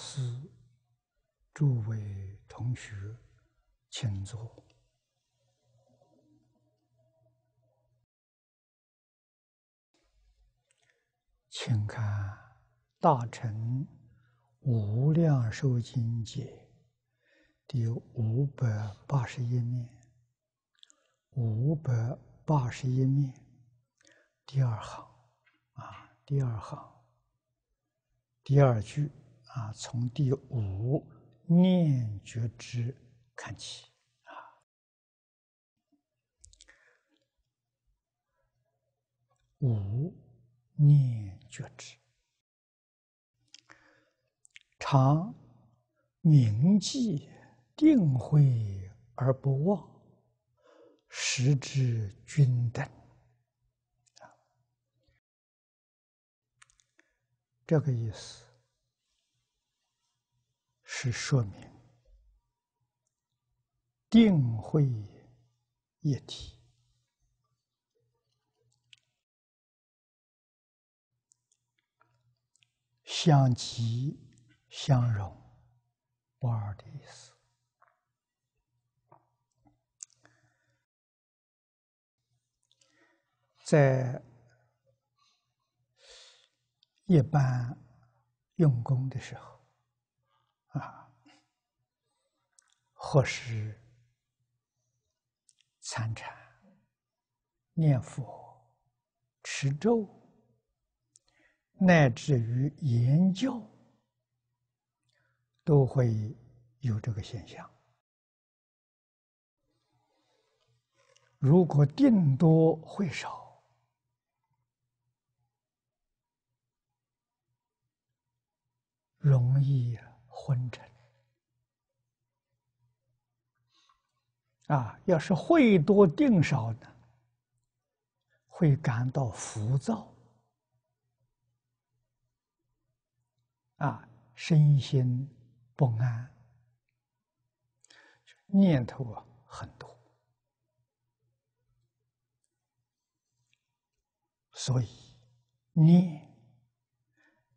是诸位同学，请坐，请看《大乘无量寿经》解第五百八十一面，五百八十一面第二行啊，第二行第二句。啊，从第五念觉知看起啊，五念觉知常铭记，定慧而不忘，十之均等这个意思。是说明定慧一体，相即相融，“二”的意思，在一般用功的时候。或是参禅、念佛、持咒，乃至于研教，都会有这个现象。如果定多会少，容易昏沉。啊，要是会多定少呢，会感到浮躁，啊，身心不安，念头啊很多，所以念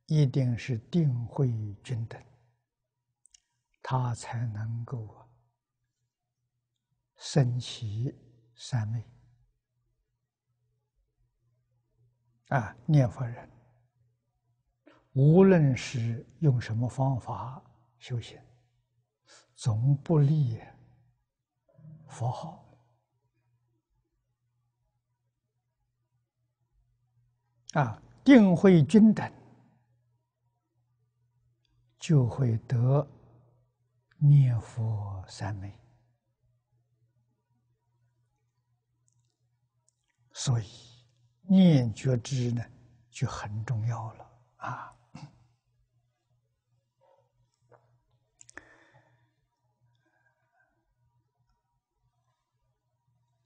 一定是定慧均等，他才能够。生起三昧啊，念佛人，无论是用什么方法修行，总不离佛号啊，定慧均等，就会得念佛三昧。所以，念觉知呢就很重要了啊！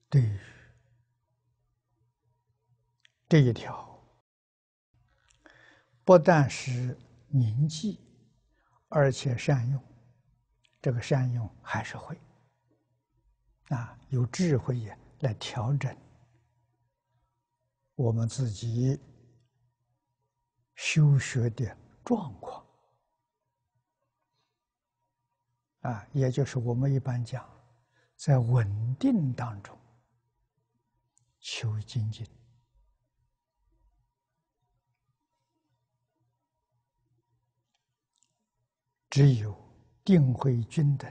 对，这一条不但是铭记，而且善用。这个善用还是会啊，有智慧来调整。我们自己修学的状况，啊，也就是我们一般讲，在稳定当中求精进，只有定慧均等，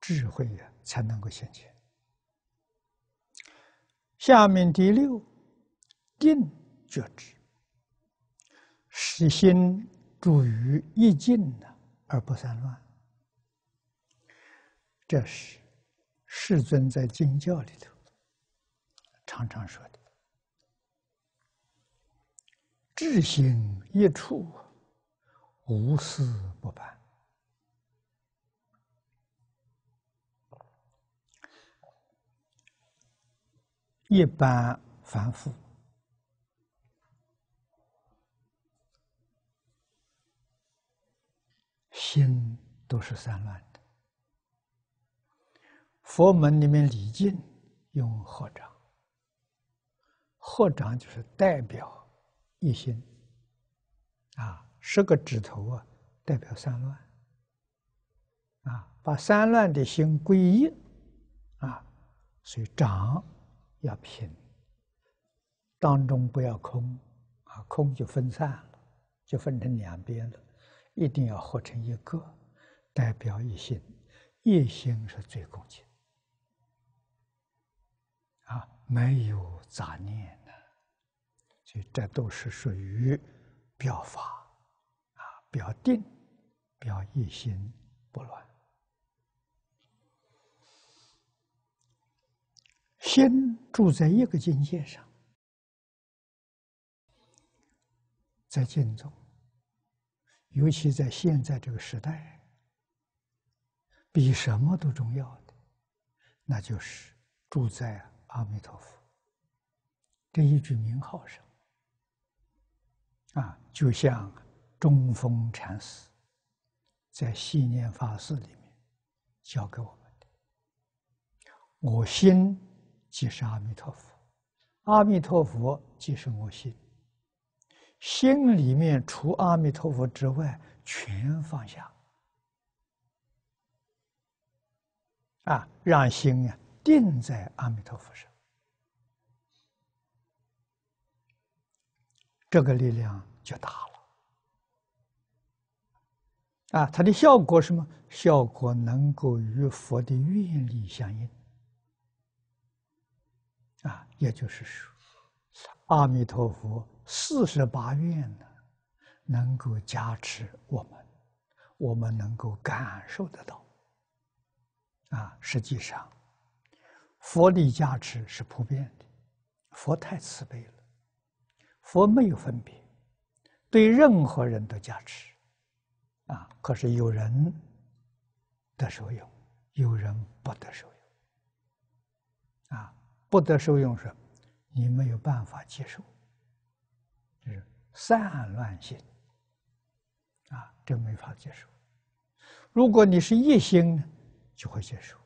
智慧啊、才能够现前。下面第六，定觉知，使心主于一境而不散乱。这是世尊在经教里头常常说的：智心一处，无私不办。”一般凡夫心都是散乱的。佛门里面礼敬用合掌，合掌就是代表一心啊，十个指头啊，代表三乱啊，把三乱的心归一啊，所以掌。要平，当中不要空，啊，空就分散了，就分成两边了，一定要合成一个，代表一心，一心是最恭敬，啊，没有杂念的，所以这都是属于表法，啊，表定，表一心不乱。先住在一个境界上，在建造，尤其在现在这个时代，比什么都重要的，那就是住在阿弥陀佛这一句名号上。啊，就像中风禅师在《信念法寺里面教给我们的，我心。即是阿弥陀佛，阿弥陀佛即是我心。心里面除阿弥陀佛之外，全放下。啊，让心啊定在阿弥陀佛上，这个力量就大了。啊，它的效果什么？效果能够与佛的愿力相应。啊，也就是说，阿弥陀佛四十八愿呢，能够加持我们，我们能够感受得到。啊，实际上，佛力加持是普遍的，佛太慈悲了，佛没有分别，对任何人都加持，啊，可是有人得受用，有人不得受用，啊。不得受用时，你没有办法接受，就是散乱心，啊，这没法接受。如果你是一心，就会接受，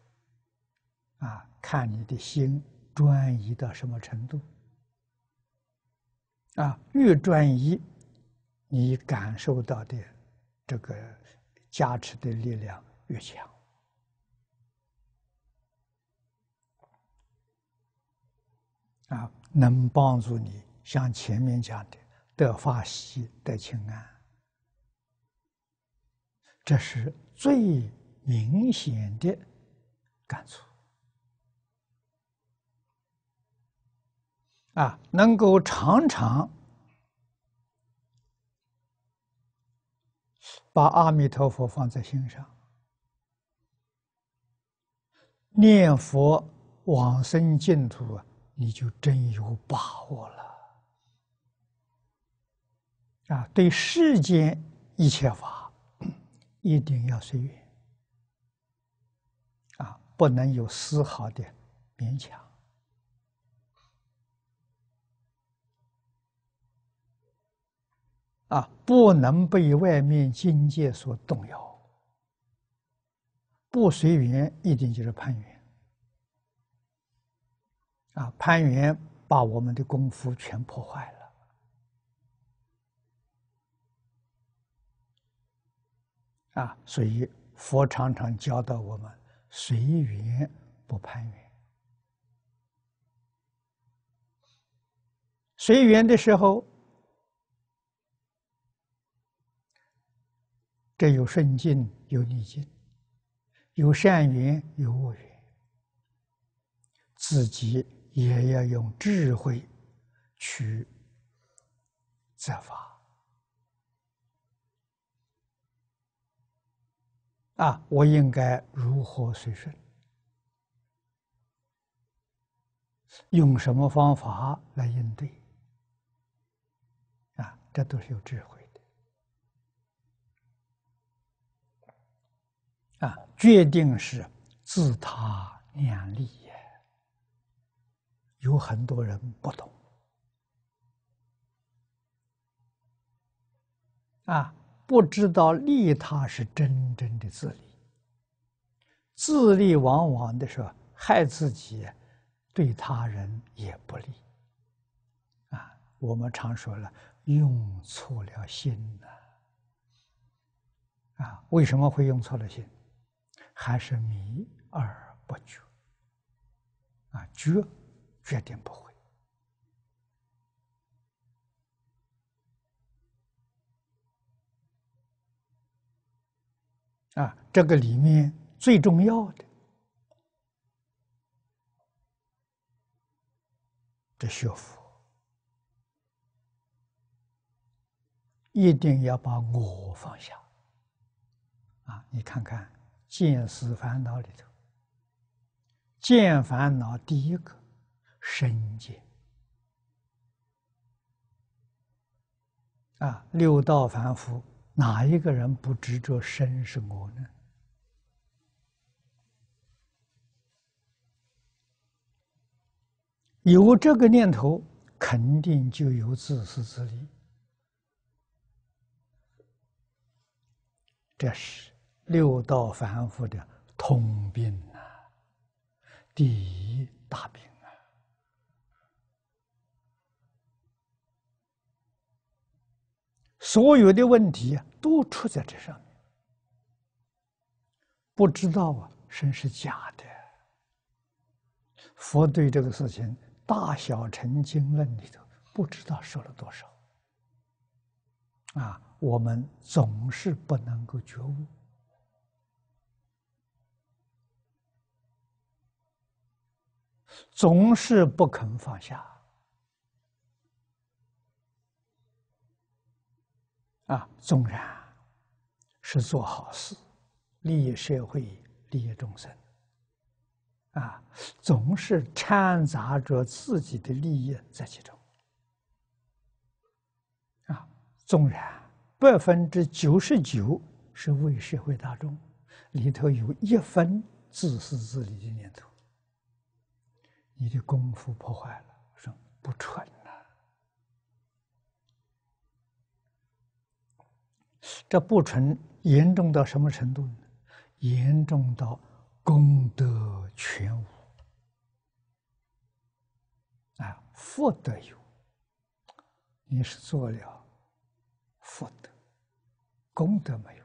啊，看你的心转移到什么程度，啊，越转移，你感受到的这个加持的力量越强。啊，能帮助你像前面讲的得法喜得清安，这是最明显的感触。啊，能够常常把阿弥陀佛放在心上，念佛往生净土啊。你就真有把握了，啊！对世间一切法，一定要随缘，啊，不能有丝毫的勉强，啊，不能被外面境界所动摇，不随缘，一定就是攀缘。啊，攀缘把我们的功夫全破坏了。啊，所以佛常常教导我们：随缘不攀缘。随缘的时候，这有顺境，有逆境，有善缘，有恶缘，自己。也要用智慧去责罚。啊！我应该如何随顺？用什么方法来应对？啊，这都是有智慧的啊！决定是自他两利。有很多人不懂，啊，不知道利他是真正的自利，自利往往的说害自己，对他人也不利。啊，我们常说了，用错了心呐。啊，为什么会用错了心？还是迷而不觉，啊，觉。决定不会啊！这个里面最重要的，这学佛一定要把我放下啊！你看看《见思烦恼》里头，见烦恼第一个。深界啊，六道凡夫哪一个人不执着身是我呢？有这个念头，肯定就有自私自利。这是六道凡夫的通病啊，第一大病。所有的问题都出在这上面，不知道啊，神是假的。佛对这个事情，《大小乘经论》里头不知道说了多少。啊，我们总是不能够觉悟，总是不肯放下。啊，纵然是做好事，利益社会、利益众生，啊，总是掺杂着自己的利益在其中。啊，纵然百分之九十九是为社会大众，里头有一分自私自利的念头，你的功夫破坏了，说不彻这不纯，严重到什么程度呢？严重到功德全无啊！福德有，你是做了福德，功德没有，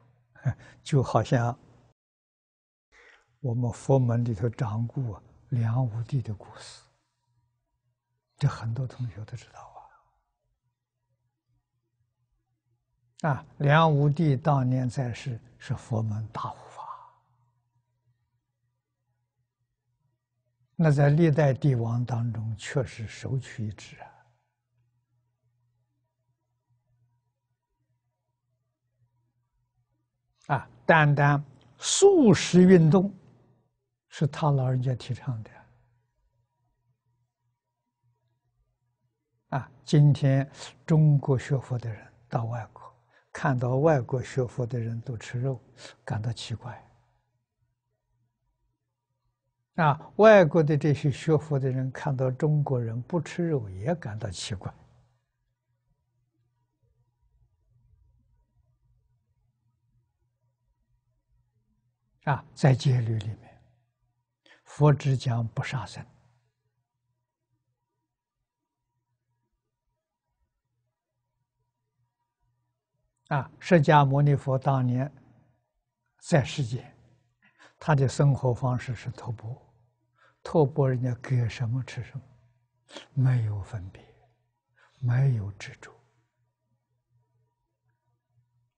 就好像我们佛门里头掌故梁武帝的故事，这很多同学都知道。啊，梁武帝当年在世是佛门大护法，那在历代帝王当中确实首屈一指啊！单单素食运动是他老人家提倡的啊！今天中国学佛的人到外国。看到外国学佛的人都吃肉，感到奇怪。啊，外国的这些学佛的人看到中国人不吃肉，也感到奇怪。啊，在戒律里面，佛只讲不杀生。啊，释迦牟尼佛当年在世间，他的生活方式是托钵，托钵人家给什么吃什么，没有分别，没有执着。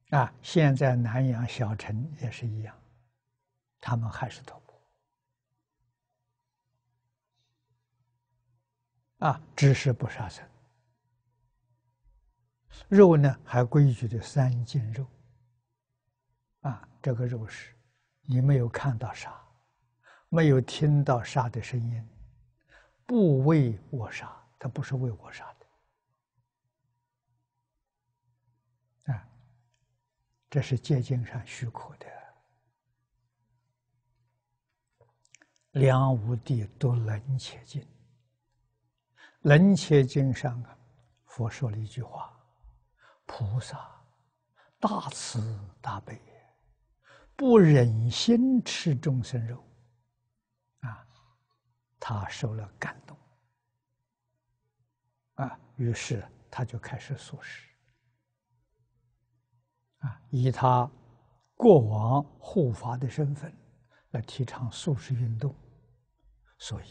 啊，现在南阳小城也是一样，他们还是托钵，啊，只是不杀生。肉呢？还规矩的三斤肉，啊，这个肉是，你没有看到杀，没有听到杀的声音，不为我杀，他不是为我杀的，啊，这是戒经上许可的。梁武帝读《楞且经》，《楞且经》上啊，佛说了一句话。菩萨大慈大悲，不忍心吃众生肉，啊，他受了感动，啊，于是他就开始素食，啊，以他过往护法的身份来提倡素食运动，所以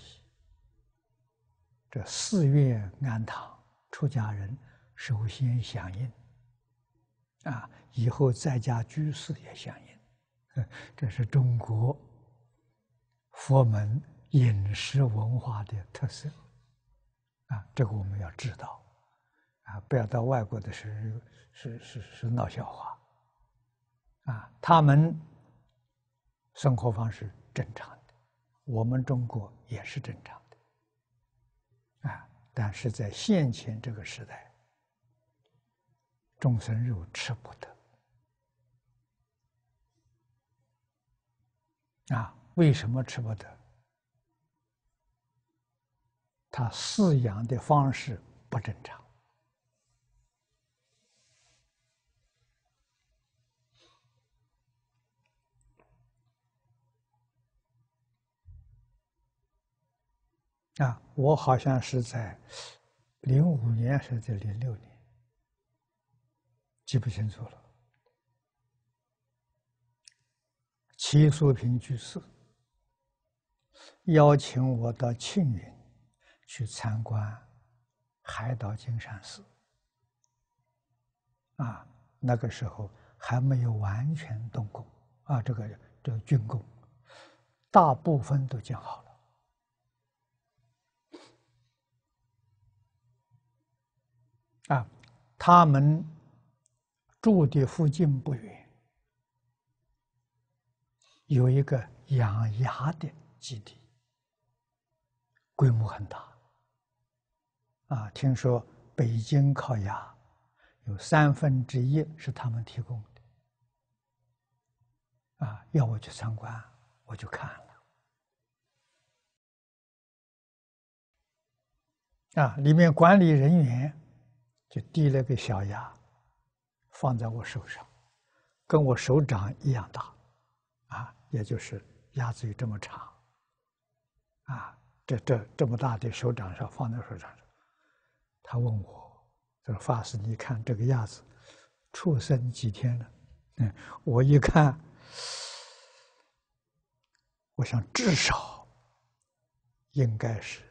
这四月庵堂出家人首先响应。啊，以后在家居士也相应，这是中国佛门饮食文化的特色啊，这个我们要知道啊，不要到外国的时候是是是闹笑话啊。他们生活方式正常的，我们中国也是正常的啊，但是在现前这个时代。众生肉吃不得啊？为什么吃不得？他饲养的方式不正常啊！我好像是在零五年，还是在零六年。记不清楚了。齐淑萍去世，邀请我到庆云去参观海岛金山寺。啊，那个时候还没有完全动工啊，这个这竣工，大部分都建好了。啊，他们。住的附近不远，有一个养鸭的基地，规模很大。啊，听说北京烤鸭，有三分之一是他们提供的。啊，要我去参观，我就看了。啊，里面管理人员，就递了个小鸭。放在我手上，跟我手掌一样大，啊，也就是鸭嘴这么长，啊，这这这么大的手掌上放在手掌上，他问我，他说：“法师，你看这个鸭子出生几天了？嗯，我一看，我想至少，应该是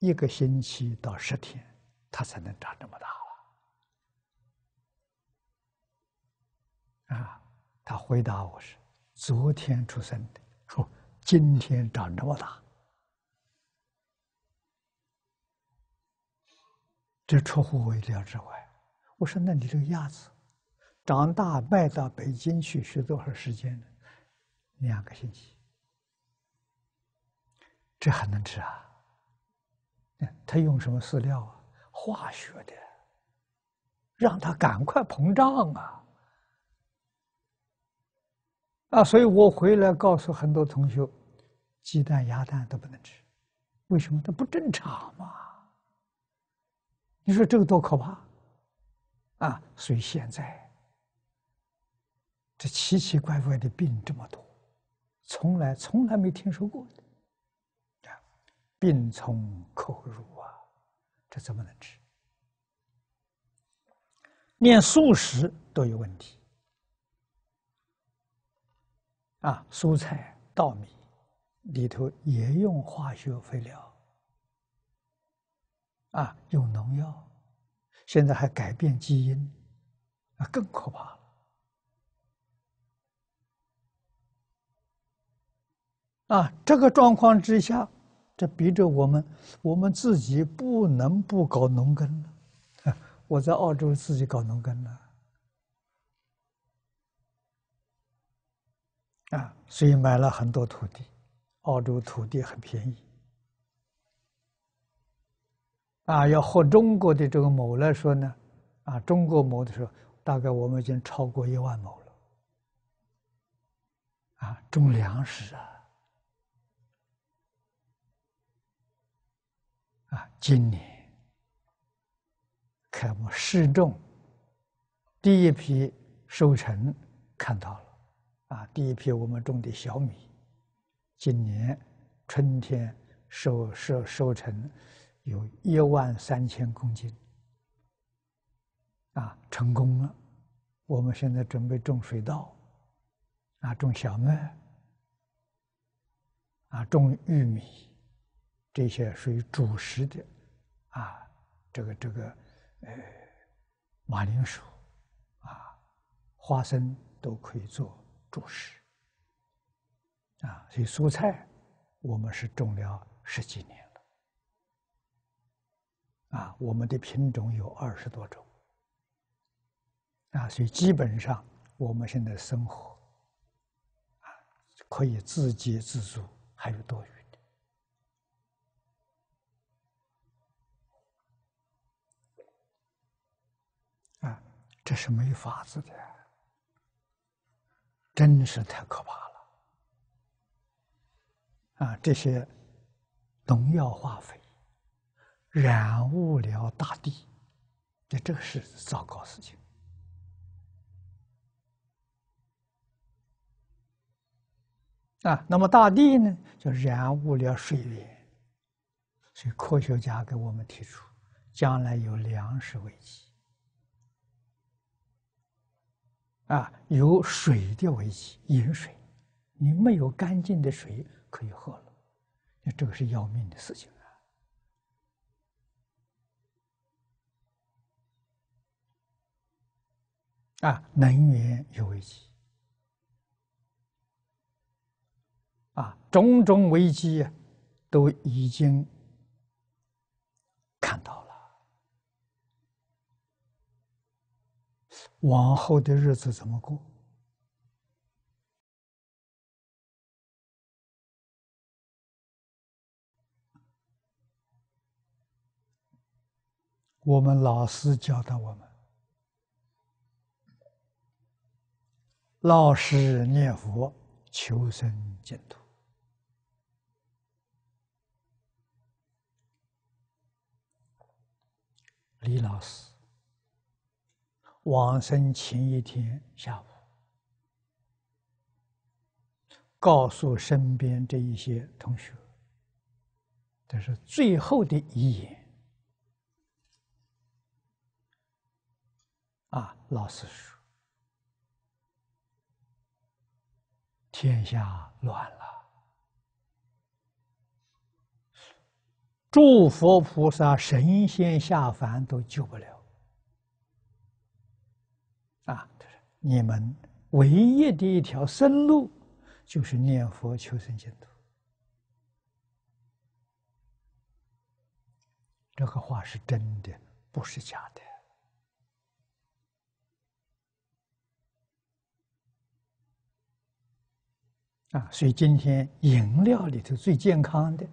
一个星期到十天，它才能长这么大。啊，他回答我是：“昨天出生的，说今天长这么大，这出乎我意料之外。”我说：“那你这个鸭子，长大卖到北京去需多少时间呢？”两个星期，这还能吃啊？他用什么饲料啊？化学的，让它赶快膨胀啊！啊，所以我回来告诉很多同学，鸡蛋、鸭蛋都不能吃，为什么？它不正常嘛。你说这个多可怕，啊！所以现在这奇奇怪怪的病这么多，从来从来没听说过的，啊！病从口入啊，这怎么能吃？连素食都有问题。啊，蔬菜、稻米里头也用化学肥料，啊，用农药，现在还改变基因，啊，更可怕了。啊，这个状况之下，这逼着我们，我们自己不能不搞农耕了。我在澳洲自己搞农耕了。啊，所以买了很多土地，澳洲土地很便宜。啊，要和中国的这个亩来说呢，啊，中国亩的时候，大概我们已经超过一万亩了。啊，种粮食啊，啊，今年开幕试种，第一批收成看到了。啊，第一批我们种的小米，今年春天收收收成，有一万三千公斤，啊，成功了。我们现在准备种水稻，啊，种小麦，啊，种玉米，这些属于主食的，啊，这个这个，呃，马铃薯，啊，花生都可以做。主食啊，所以蔬菜我们是种了十几年了啊，我们的品种有二十多种啊，所以基本上我们现在生活啊可以自给自足，还有多余的啊，这是没法子的。真是太可怕了，啊！这些农药化肥染污了大地，这这个是糟糕事情。啊，那么大地呢，就染污了水源，所以科学家给我们提出，将来有粮食危机。啊，有水的危机，饮水，你没有干净的水可以喝了，那这个是要命的事情啊！啊，能源有危机，啊，种种危机都已经看到了。往后的日子怎么过？我们老师教导我们：老实念佛，求生净土。李老师。往生前一天下午，告诉身边这一些同学，这是最后的遗言。啊，老师说：“天下乱了，诸佛菩萨、神仙下凡都救不了。”你们唯一的一条生路，就是念佛求生净土。这个话是真的，不是假的。啊，所以今天饮料里头最健康的，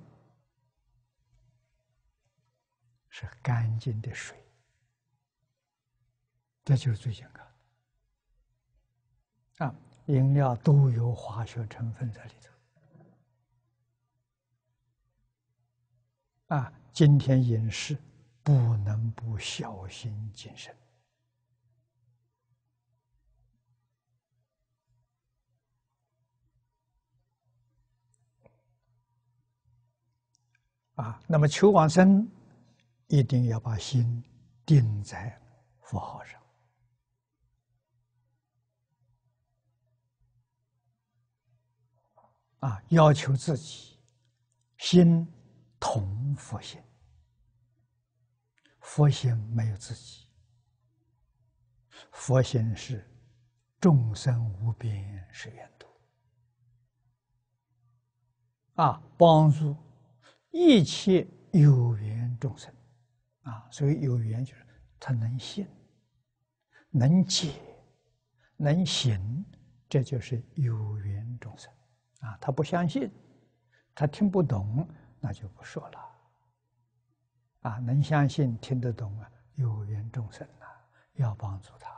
是干净的水。这就是最健康。啊，饮料都有化学成分在里头。啊，今天饮食不能不小心谨慎。啊，那么求往生，一定要把心定在佛号上。啊，要求自己，心同佛心。佛心没有自己，佛心是众生无边是缘度。啊，帮助一切有缘众生。啊，所以有缘就是他能信，能解，能行，这就是有缘众生。啊，他不相信，他听不懂，那就不说了。啊，能相信听得懂啊，有缘众生呐，要帮助他。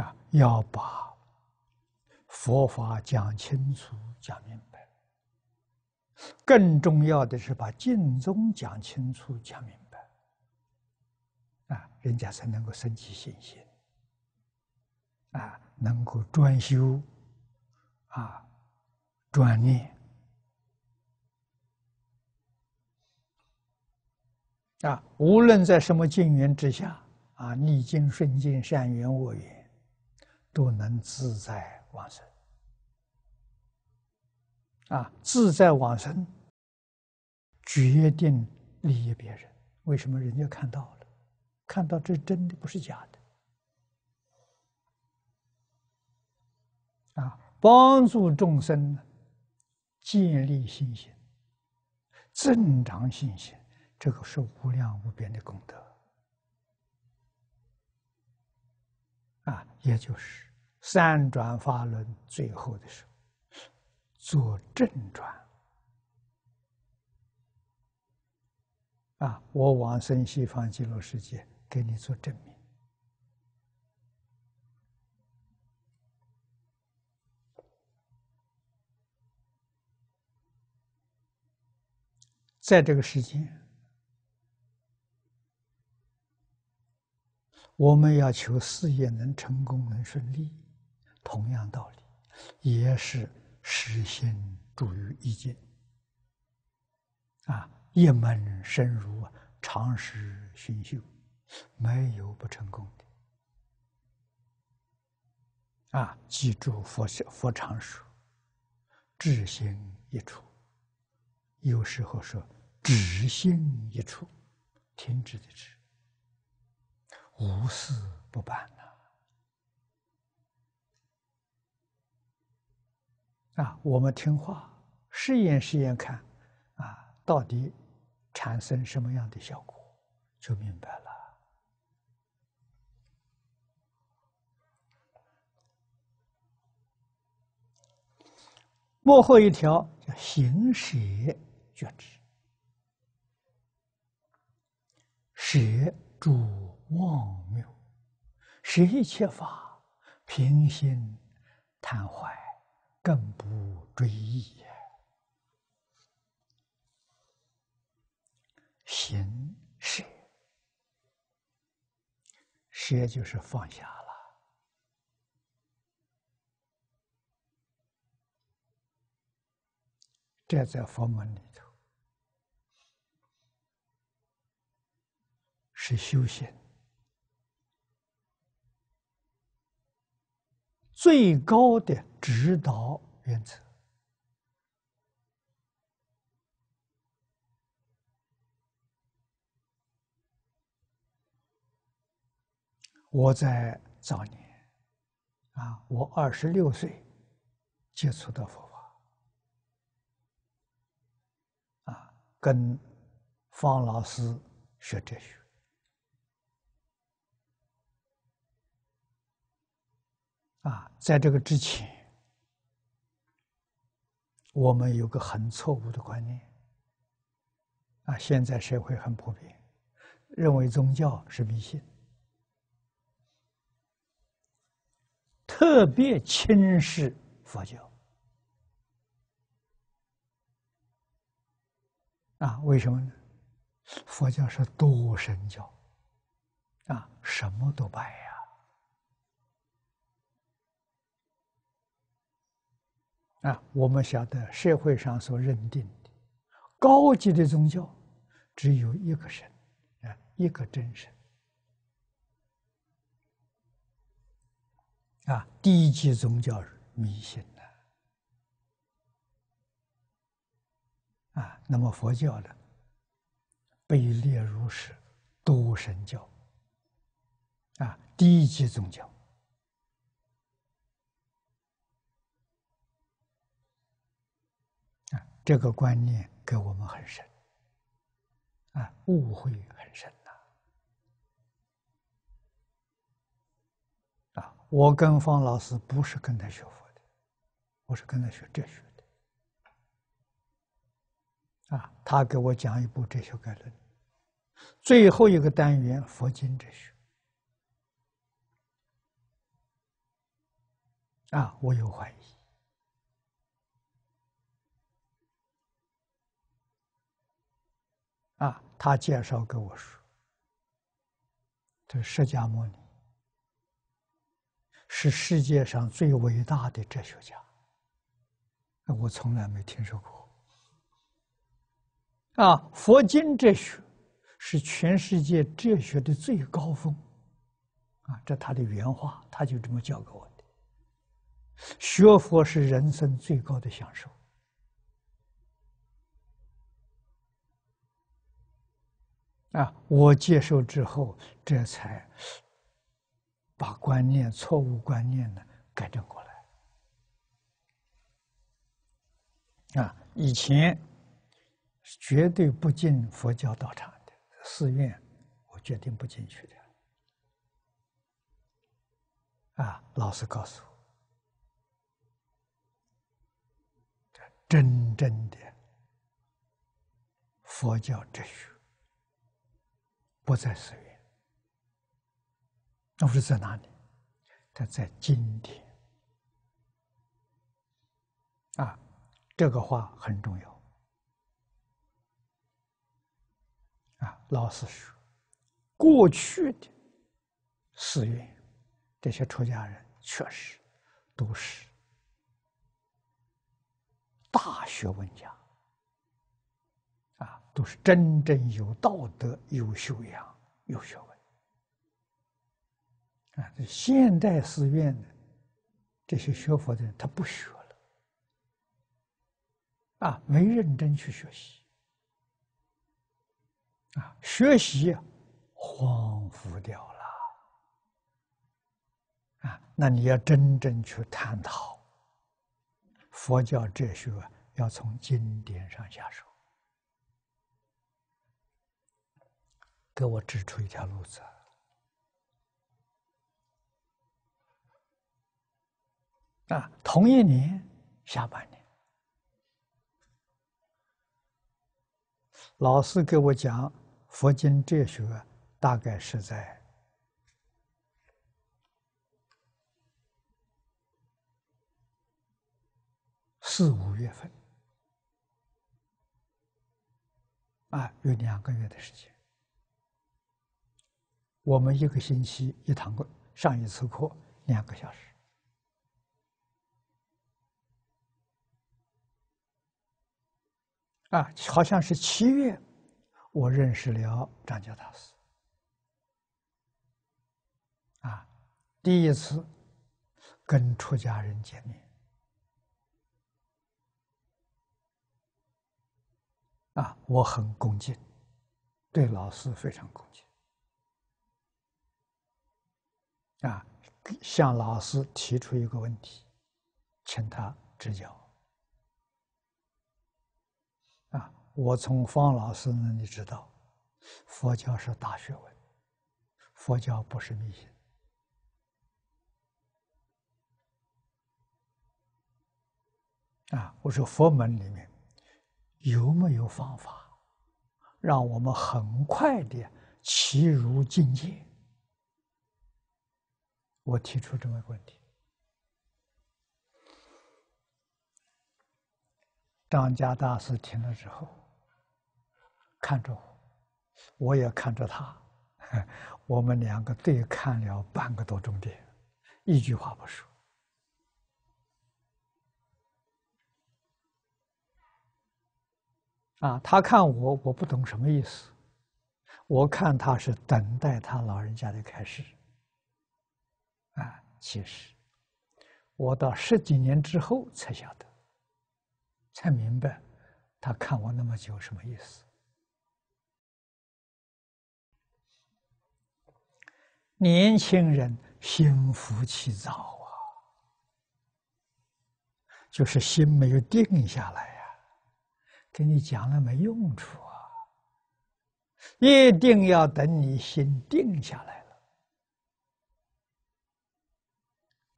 啊，要把佛法讲清楚讲明白，更重要的是把净宗讲清楚讲明白。啊，人家才能够升起信心。啊，能够专修，啊，专念，啊，无论在什么境缘之下，啊，逆境顺境善缘恶缘，都能自在往生。啊，自在往生，决定利益别人。为什么人家看到了，看到这真的不是假的？帮助众生建立信心，增长信心，这个是无量无边的功德啊！也就是三转法轮最后的时候，做正转啊！我往生西方极乐世界，给你做证明。在这个时间，我们要求事业能成功、能顺利，同样道理，也是实心主意见。啊，一门深入，啊，常识熏修，没有不成功的。啊，记住佛学、佛常识，智行一处。有时候说。只行一处，停止的止，无事不办呐！啊，我们听话，试验试验看，啊，到底产生什么样的效果，就明白了。幕后一条叫行使觉知。学著妄谬，学一切法，平心坦怀，更不追忆也。行学，学就是放下了，这在佛门里。是修行最高的指导原则。我在早年啊，我二十六岁接触的佛法，啊，跟方老师学哲学。啊，在这个之前，我们有个很错误的观念，啊，现在社会很普遍，认为宗教是迷信，特别轻视佛教。啊，为什么呢？佛教是多神教，啊，什么都拜。啊，我们晓得社会上所认定的高级的宗教，只有一个神，啊，一个真神。啊，低级宗教迷信了。啊，那么佛教呢，被列入是多神教。啊，低级宗教。这个观念给我们很深，啊，误会很深呐！啊，我跟方老师不是跟他学佛的，我是跟他学哲学的。啊，他给我讲一部哲学概论，最后一个单元佛经哲学。啊，我有怀疑。啊，他介绍给我说，这释迦牟尼是世界上最伟大的哲学家。我从来没听说过。啊，佛经哲学是全世界哲学的最高峰。啊，这他的原话，他就这么教给我的。学佛是人生最高的享受。啊！我接受之后，这才把观念、错误观念呢改正过来。啊，以前绝对不进佛教道场的寺院，我决定不进去的。啊，老师告诉我，这真正的佛教哲学。不在寺院，那是在哪里？他在今天，啊，这个话很重要。啊，老师说，过去的寺院，这些出家人确实都是大学问家。都是真正有道德、有修养、有学问啊！现代寺院的这些学佛的人，他不学了啊，没认真去学习啊，学习荒芜掉了啊。那你要真正去探讨佛教哲学，要从经典上下手。给我指出一条路子啊！同一年下半年，老师给我讲佛经哲学，大概是在四五月份啊，有两个月的时间。我们一个星期一堂课，上一次课两个小时。啊，好像是七月，我认识了张家大师。啊，第一次跟出家人见面。啊，我很恭敬，对老师非常恭敬。啊，向老师提出一个问题，请他指教。啊，我从方老师那里知道，佛教是大学问，佛教不是迷信。啊，我说佛门里面有没有方法，让我们很快的齐如境界？我提出这么一个问题，张家大师听了之后，看着我，我也看着他，我们两个对看了半个多钟点，一句话不说。啊，他看我，我不懂什么意思；我看他，是等待他老人家的开始。啊，其实我到十几年之后才晓得，才明白他看我那么久什么意思。年轻人心浮气躁啊，就是心没有定下来呀，跟你讲了没用处啊，一定要等你心定下来。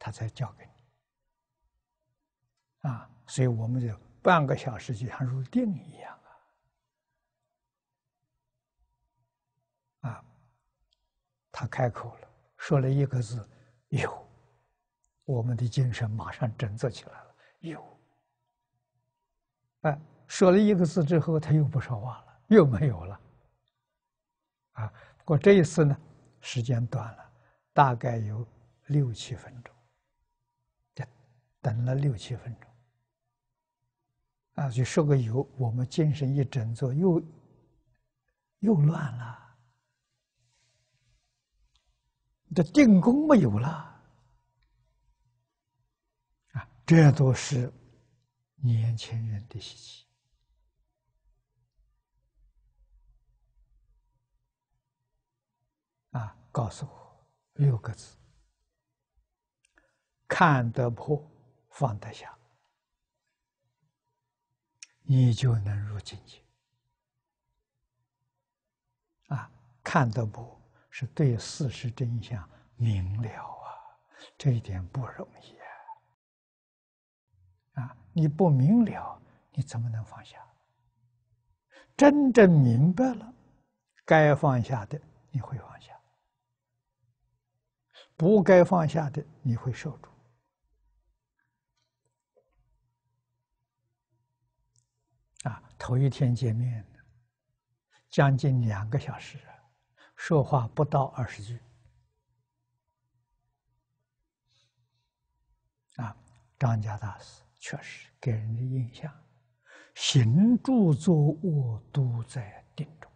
他才交给你啊，所以我们就半个小时就像入定一样啊。啊，他开口了，说了一个字“有”，我们的精神马上振作起来了，“有”。哎，说了一个字之后，他又不说话了，又没有了。啊，不过这一次呢，时间短了，大概有六七分钟。等了六七分钟，啊，就说个有，我们精神一振，作，又又乱了，这定功没有了，啊，这都是年轻人的习气，啊，告诉我六个字，看得破。放得下，你就能入境界。啊，看得不是对事实真相明了啊，这一点不容易啊！你不明了，你怎么能放下？真正明白了，该放下的你会放下，不该放下的你会受住。头一天见面的，将近两个小时，说话不到二十句。啊，张家大师确实给人的印象，行住坐卧都在定中。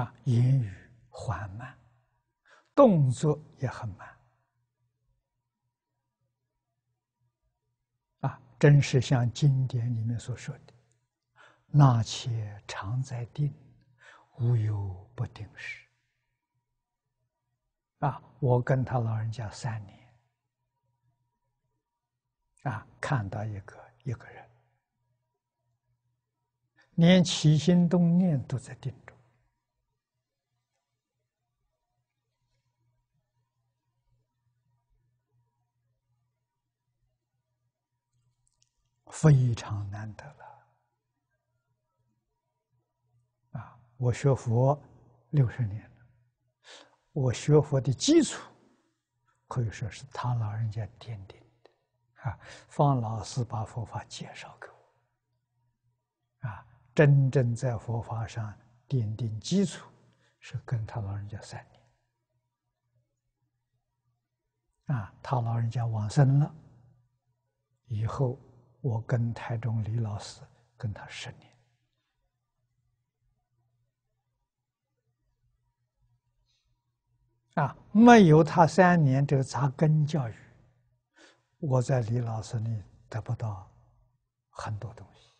啊，言语缓慢，动作也很慢。真是像经典里面所说的：“那且常在定，无有不定时。”啊，我跟他老人家三年，啊，看到一个一个人，连起心动念都在定。非常难得了，啊！我学佛六十年了，我学佛的基础可以说是他老人家奠定的，啊！方老师把佛法介绍给我，啊，真正在佛法上奠定基础是跟他老人家三年，啊，他老人家往生了以后。我跟太中李老师跟他十年啊，没有他三年这个扎根教育，我在李老师里得不到很多东西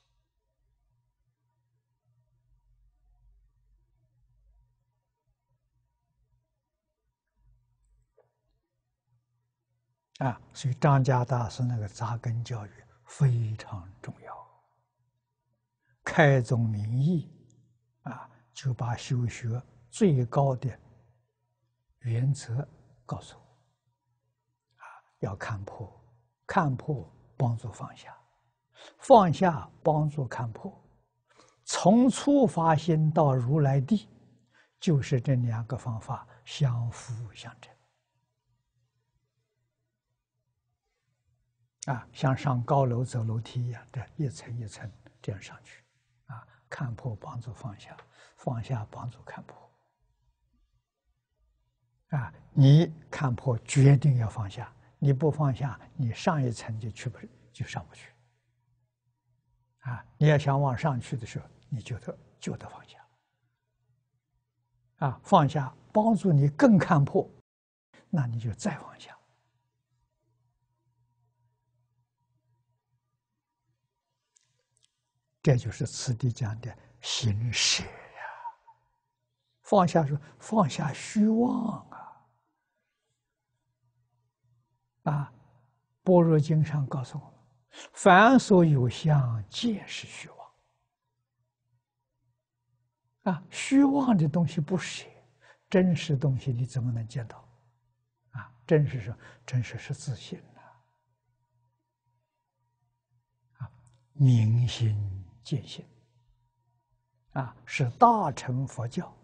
啊。所以张家大师那个扎根教育。非常重要。开宗明义啊，就把修学最高的原则告诉我啊，要看破，看破帮助放下，放下帮助看破，从初发心到如来地，就是这两个方法相辅相成。啊，像上高楼走楼梯一样，对，一层一层这样上去。啊，看破帮助放下，放下帮助看破。啊，你看破，决定要放下。你不放下，你上一层就去不就上不去。啊，你要想往上去的时候，你就得就得放下。啊，放下帮助你更看破，那你就再放下。这就是此地讲的行舍呀，放下说放下虚妄啊！啊，《般若经》上告诉我们：凡所有相，皆是虚妄。啊，虚妄的东西不舍，真实东西你怎么能见到？啊，真实是真实是自信呐！啊，明心。见性啊，是大乘佛教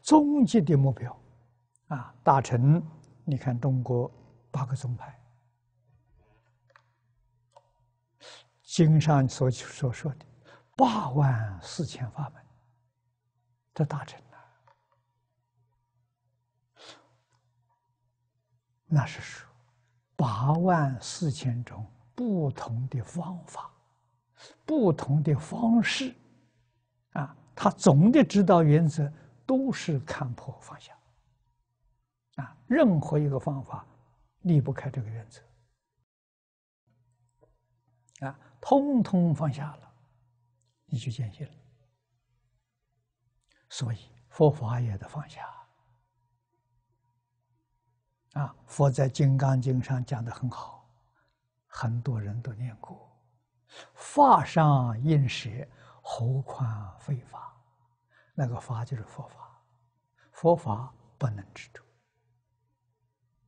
终极的目标啊！大乘，你看中国八个宗派，经上所所说的八万四千法门，这大乘啊，那是说八万四千种不同的方法。不同的方式，啊，他总的指导原则都是看破放下，啊，任何一个方法离不开这个原则，啊，通通放下了，你就见性了。所以佛法也得放下，啊，佛在《金刚经》上讲的很好，很多人都念过。法上应舍，何况非法？那个法就是佛法，佛法不能执着。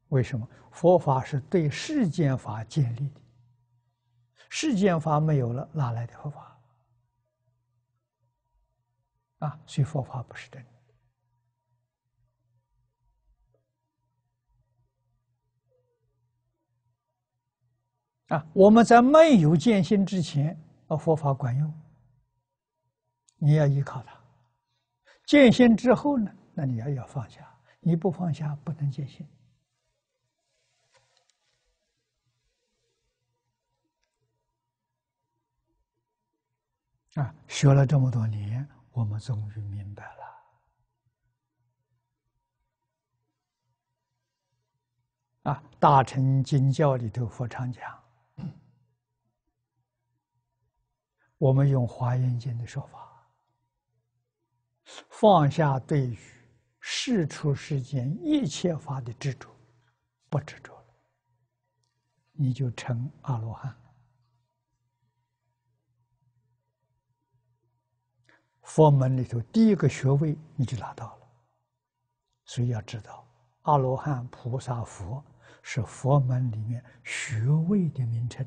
为什么？佛法是对世间法建立的，世间法没有了，哪来的佛法？啊，所以佛法不是真的。啊，我们在没有见性之前，啊，佛法管用，你要依靠它；见性之后呢，那你要要放下，你不放下不能见性。啊，学了这么多年，我们终于明白了。啊，大乘经教里头，佛常讲。我们用华严经的说法，放下对于世出世间一切法的执着，不执着了，你就成阿罗汉了。佛门里头第一个学位，你就拿到了。所以要知道，阿罗汉、菩萨、佛是佛门里面学位的名称。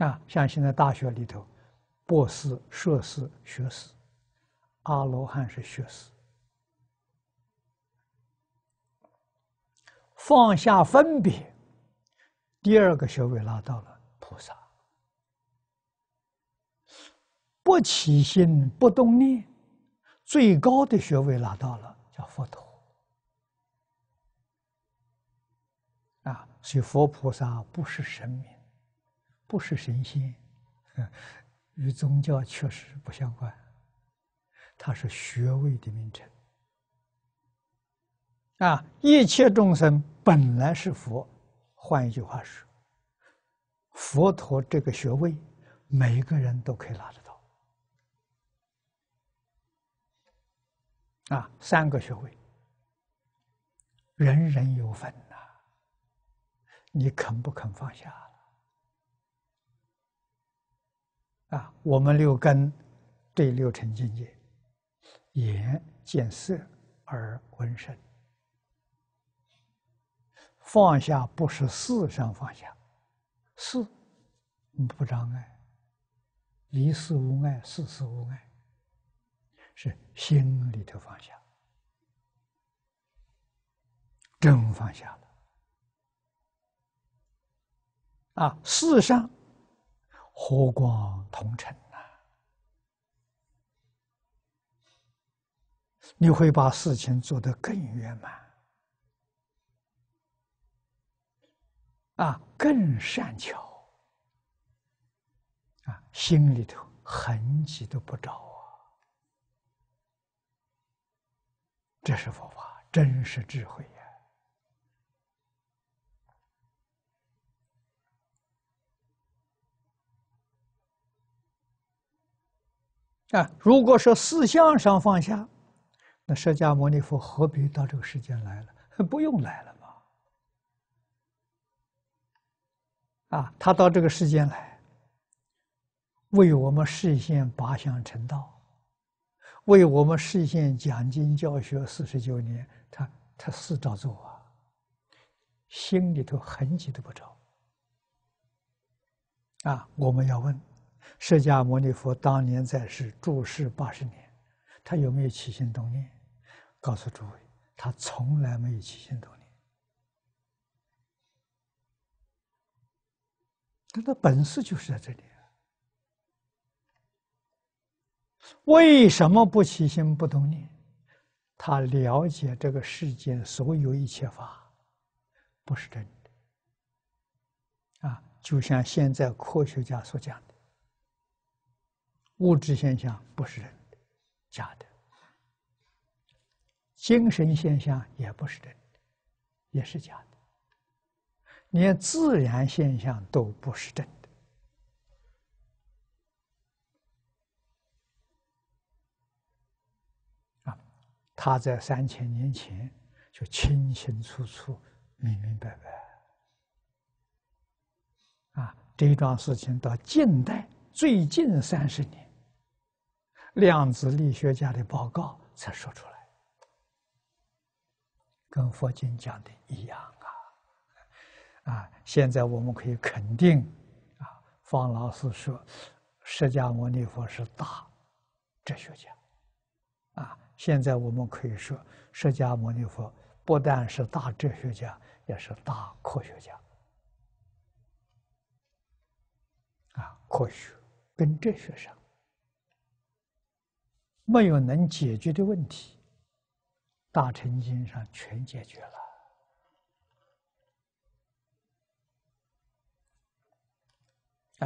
啊，像现在大学里头，博士、硕士、学士，阿罗汉是学士，放下分别，第二个学位拿到了菩萨，不起心不动念，最高的学位拿到了，叫佛陀。啊，所以佛菩萨不是神明。不是神仙，与宗教确实不相关。它是学位的名称啊！一切众生本来是佛，换一句话说，佛陀这个学位，每个人都可以拿得到。啊，三个学位，人人有份呐！你肯不肯放下？啊，我们六根对六尘境界，眼见色而闻声，放下不是四上放下，是不障碍，离事无碍，事事无碍，是心里头放下，真放下了。啊，四上。和光同尘呐，你会把事情做得更圆满，啊，更善巧，啊，心里头痕迹都不着啊，这是佛法真实智慧呀。啊，如果说思想上放下，那释迦牟尼佛何必到这个世间来了？不用来了吧？啊，他到这个世间来，为我们实现八相成道，为我们实现讲经教学四十九年，他他四照做啊，心里头痕迹都不着。啊，我们要问。释迦牟尼佛当年在世，住世八十年，他有没有起心动念？告诉诸位，他从来没有起心动念。他的本事就是在这里为什么不起心不动念？他了解这个世界所有一切法不是真的啊！就像现在科学家所讲。物质现象不是真的，假的；精神现象也不是真的，也是假的；连自然现象都不是真的。啊，他在三千年前就清清楚楚、明明白白。啊，这一桩事情到近代最近三十年。量子力学家的报告才说出来，跟佛经讲的一样啊！啊，现在我们可以肯定，啊，方老师说，释迦牟尼佛是大哲学家，啊，现在我们可以说，释迦牟尼佛不但是大哲学家，也是大科学家，啊，科学跟哲学上。没有能解决的问题，《大乘经》上全解决了。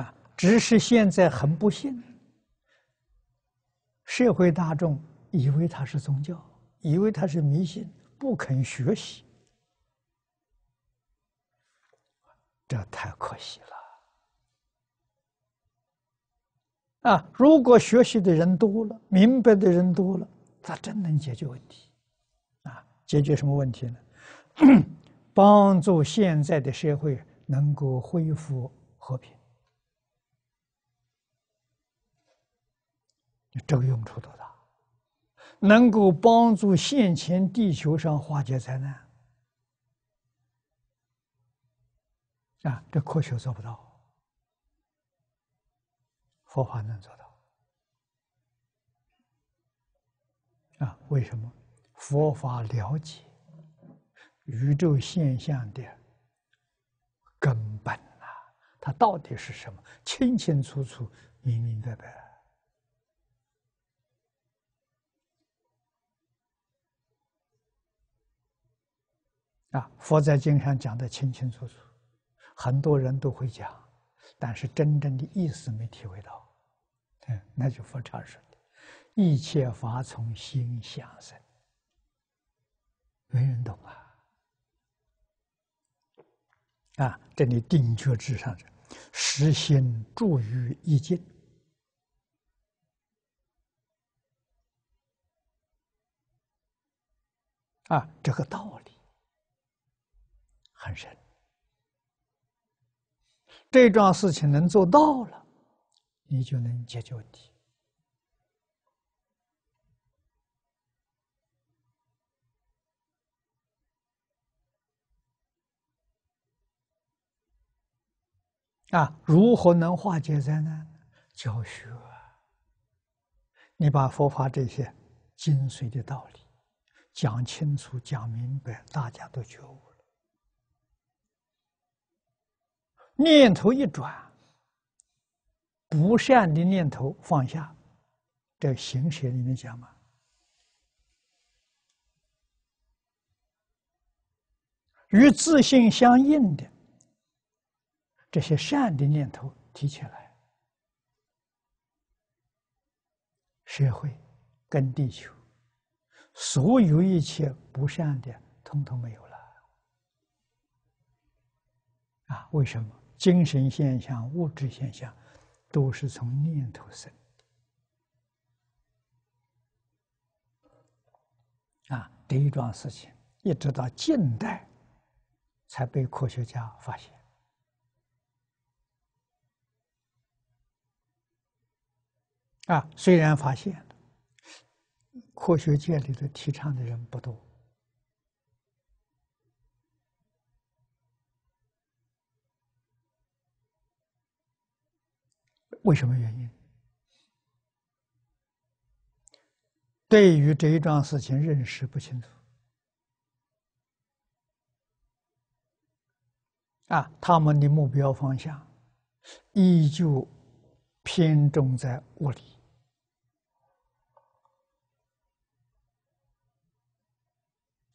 啊，只是现在很不幸，社会大众以为它是宗教，以为它是迷信，不肯学习，这太可惜了。啊！如果学习的人多了，明白的人多了，他真能解决问题？啊，解决什么问题呢？帮助现在的社会能够恢复和平，这个用处多大？能够帮助现前地球上化解灾难？啊，这科学做不到。佛法能做到啊？为什么？佛法了解宇宙现象的根本啊？它到底是什么？清清楚楚、明明白白啊！佛在经上讲的清清楚楚，很多人都会讲。但是真正的意思没体会到，嗯，那就佛常说的“一切法从心想生”，没人懂啊！啊，这里定觉之上实心著于一境啊，这个道理很深。这桩事情能做到了，你就能解决问题。啊，如何能化解灾难？教学，你把佛法这些精髓的道理讲清楚、讲明白，大家都觉悟。了。念头一转，不善的念头放下，这行学里面讲嘛，与自信相应的这些善的念头提起来，社会、跟地球，所有一切不善的通通没有了啊？为什么？精神现象、物质现象，都是从念头生。啊，第一桩事情，一直到近代，才被科学家发现。啊，虽然发现了，科学界里头提倡的人不多。为什么原因？对于这一桩事情认识不清楚啊！他们的目标方向依旧偏重在物理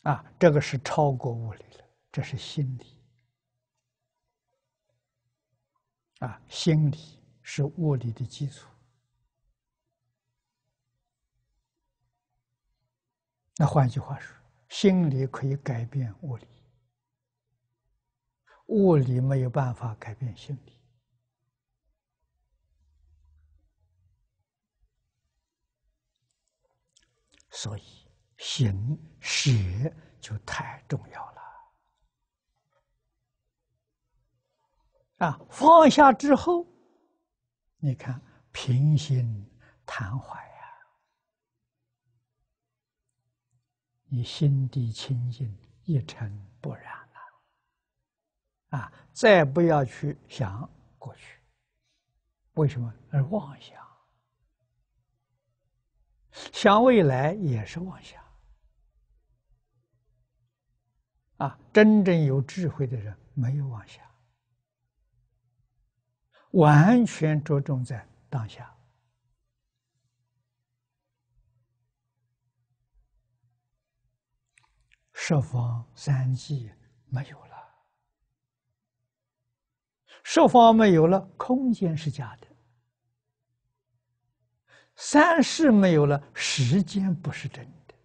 啊！这个是超过物理了，这是心理啊，心理。是物理的基础。那换句话说，心理可以改变物理，物理没有办法改变心理。所以，行学就太重要了。啊，放下之后。你看，平心谈怀呀，你心地清净，一尘不染了，啊，再不要去想过去，为什么？而妄想，想未来也是妄想，啊，真正有智慧的人没有妄想。完全着重在当下，十方三际没有了，十方没有了，空间是假的，三世没有了，时间不是真的，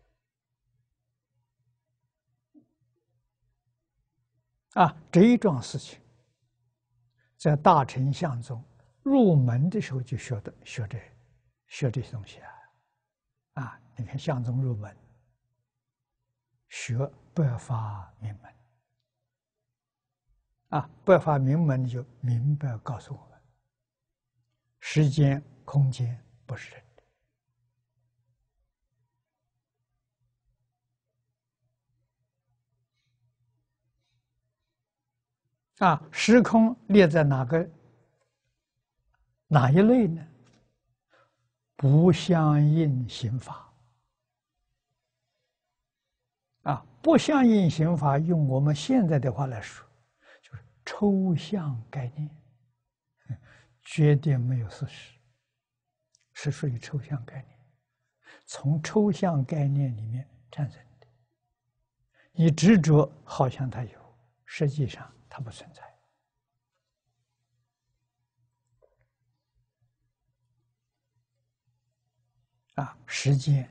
啊，这一桩事情。在大乘相中入门的时候就学的学这学这些东西啊，啊，你看相宗入门学不发明门啊，不发明门你就明白告诉我们，时间空间不是人。啊，时空列在哪个哪一类呢？不相应刑法啊，不相应刑法。用我们现在的话来说，就是抽象概念，绝对没有事实，是属于抽象概念，从抽象概念里面产生的。你执着，好像它有，实际上。它不存在啊！时间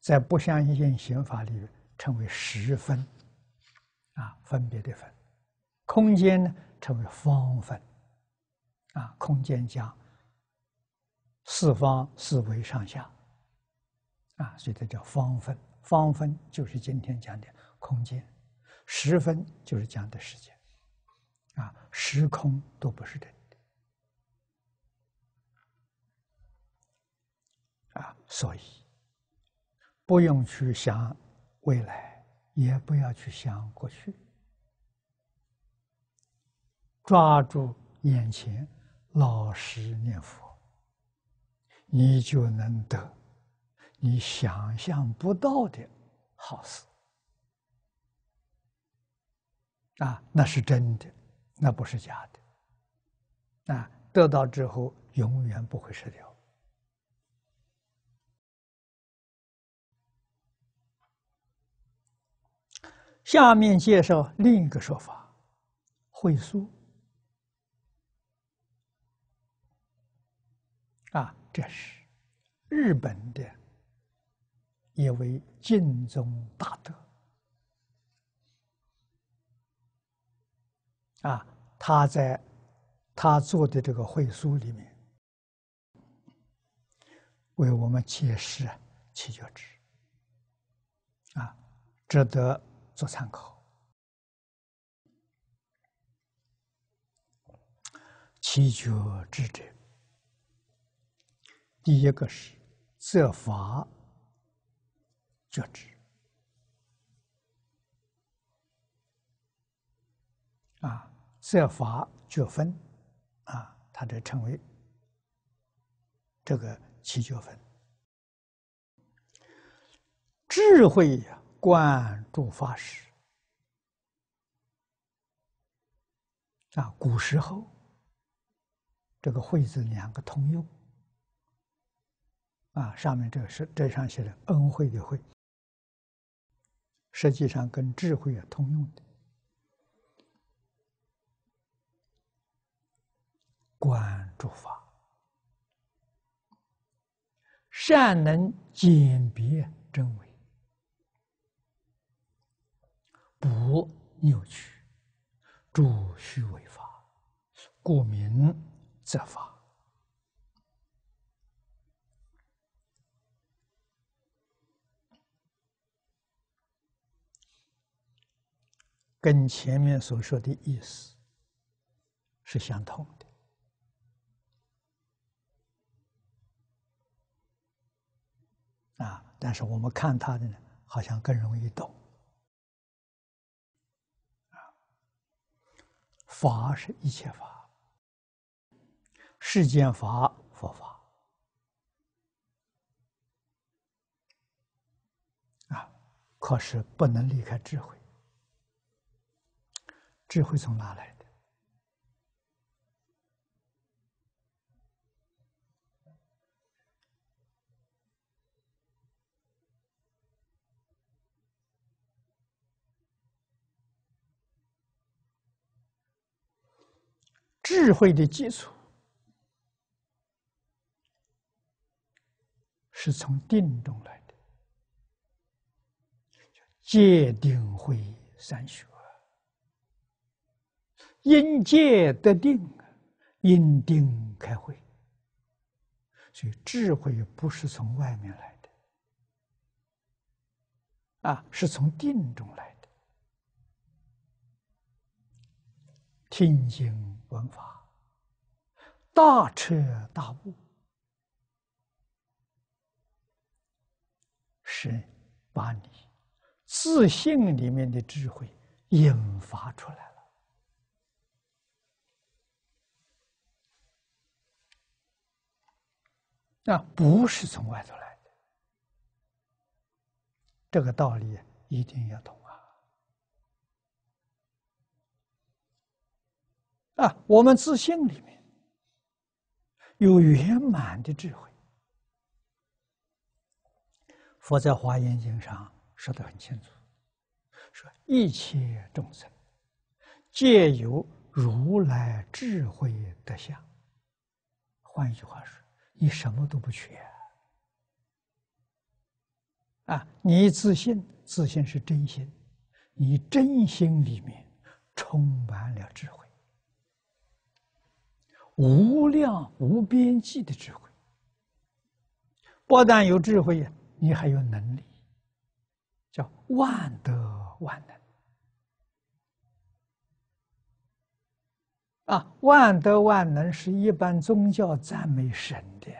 在不相信性刑法里称为时分，啊，分别的分；空间呢，称为方分，啊，空间加四方四维上下，啊，所以这叫方分。方分就是今天讲的“空间”，十分就是讲的时间，啊，时空都不是真的，啊，所以不用去想未来，也不要去想过去，抓住眼前，老实念佛，你就能得。你想象不到的好事啊，那是真的，那不是假的。啊，得到之后永远不会失掉。下面介绍另一个说法，会书啊，这是日本的。也为尽忠大德啊，他在他做的这个会书里面为我们解释七绝之。啊，值得做参考。七绝之者，第一个是责罚。觉知，啊，设法九分，啊，它这称为这个七角分。智慧呀，观注法师，啊，古时候这个“慧”字两个通用，啊，上面这是这上写的“恩惠”的“惠”。实际上跟智慧也通用的，观诸法，善能鉴别真伪，不扭曲，主虚伪法，故名则法。跟前面所说的意思是相同的啊，但是我们看他的呢，好像更容易懂啊。法是一切法，世间法、佛法啊，可是不能离开智慧。智慧从哪来的？智慧的基础是从定中来的，界戒定慧三学。因戒得定，因定开慧，所以智慧不是从外面来的，啊，是从定中来的。听经闻法，大彻大悟，是把你自信里面的智慧引发出来了。那不是从外头来的，这个道理一定要懂啊！啊，我们自性里面有圆满的智慧。佛在《华严经》上说的很清楚，说一切众生皆由如来智慧得相。换一句话说。你什么都不缺，啊！你自信，自信是真心，你真心里面充满了智慧，无量无边际的智慧。不但有智慧，你还有能力，叫万德万能。啊，万德万能是一般宗教赞美神的。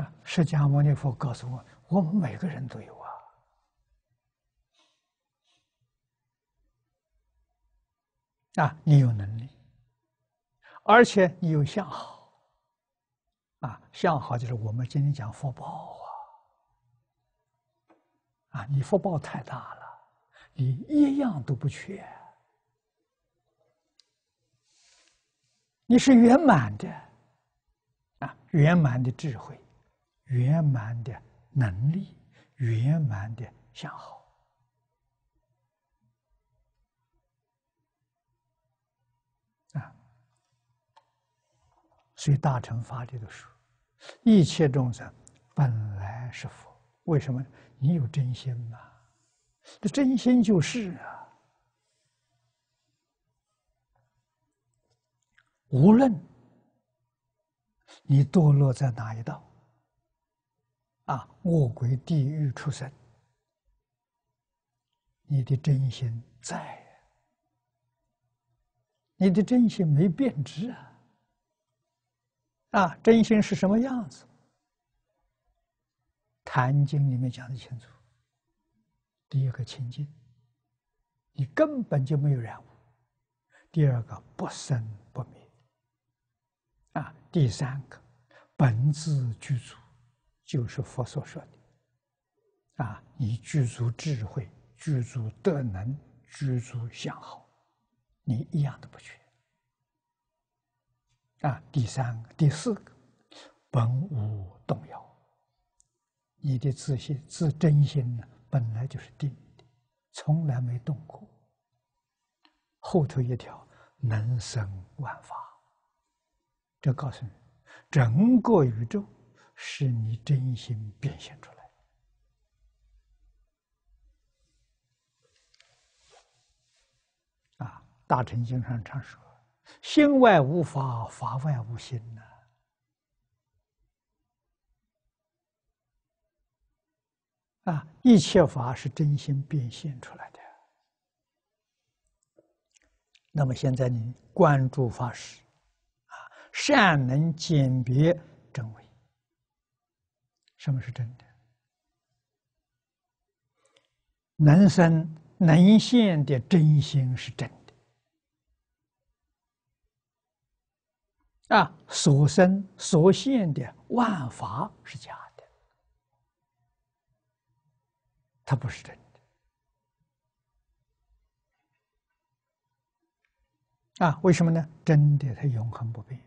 啊，释迦牟尼佛告诉我，我们每个人都有啊。啊，你有能力，而且你有向好。啊，向好就是我们今天讲福报啊。啊，你福报太大了。你一样都不缺，你是圆满的，啊，圆满的智慧，圆满的能力，圆满的向好，啊，所以大乘法这的书，一切众生本来是佛，为什么？你有真心吗？这真心就是啊，无论你堕落在哪一道，啊，恶鬼、地狱出生，你的真心在，你的真心没变质啊。啊，真心是什么样子？《坛经》里面讲的清楚。第一个清净，你根本就没有染污；第二个不生不灭，啊；第三个本自具足，就是佛所说的，啊，你具足智慧、具足德能、具足相好，你一样都不缺。啊，第三个、第四个，本无动摇，你的自信、自真心呢？本来就是定的，从来没动过。后头一条能生万法，这告诉你，整个宇宙是你真心变现出来。啊，大臣经常常说：“心外无法，法外无心。”呐。啊，一切法是真心变现出来的。那么现在你关注法师，啊，善能鉴别真伪。什么是真的？能生能现的真心是真的。啊，所生所现的万法是假的。它不是真的啊？为什么呢？真的它永恒不变，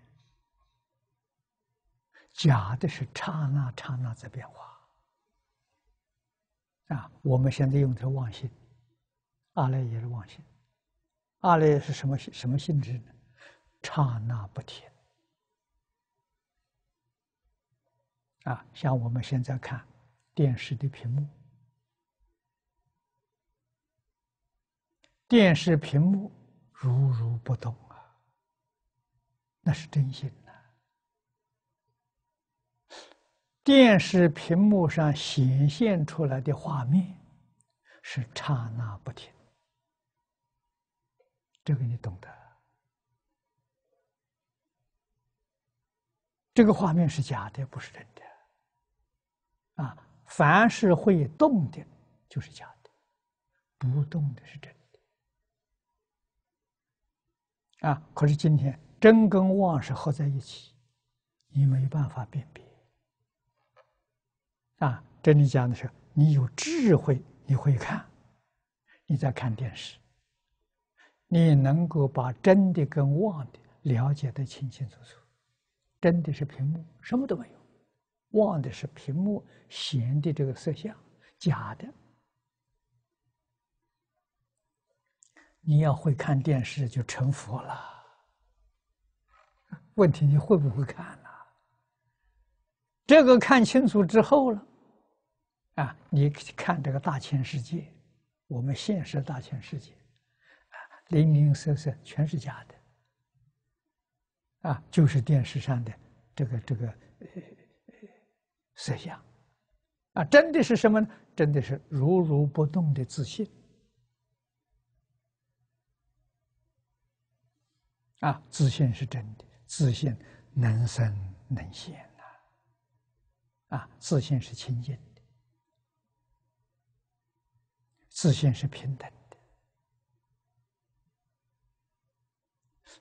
假的是刹那刹那在变化啊！我们现在用的妄心，阿赖也是妄心，阿赖是什么什么性质呢？刹那不提啊！像我们现在看电视的屏幕。电视屏幕如如不动啊，那是真心呐。电视屏幕上显现出来的画面是刹那不停，这个你懂得。这个画面是假的，不是真的。啊，凡是会动的，就是假的；不动的是真。的。啊！可是今天真跟妄是合在一起，你没办法辨别。啊，这里讲的是，你有智慧，你会看，你在看电视，你能够把真的跟妄的了解的清清楚楚。真的是屏幕什么都没有，妄的是屏幕显的这个色相假的。你要会看电视，就成佛了。问题你会不会看呢？这个看清楚之后了，啊，你看这个大千世界，我们现实大千世界，零零碎碎全是假的，啊，就是电视上的这个这个色相，啊，真的是什么呢？真的是如如不动的自信。啊，自信是真的，自信能生能显呐。啊，自信是清净的，自信是平等的，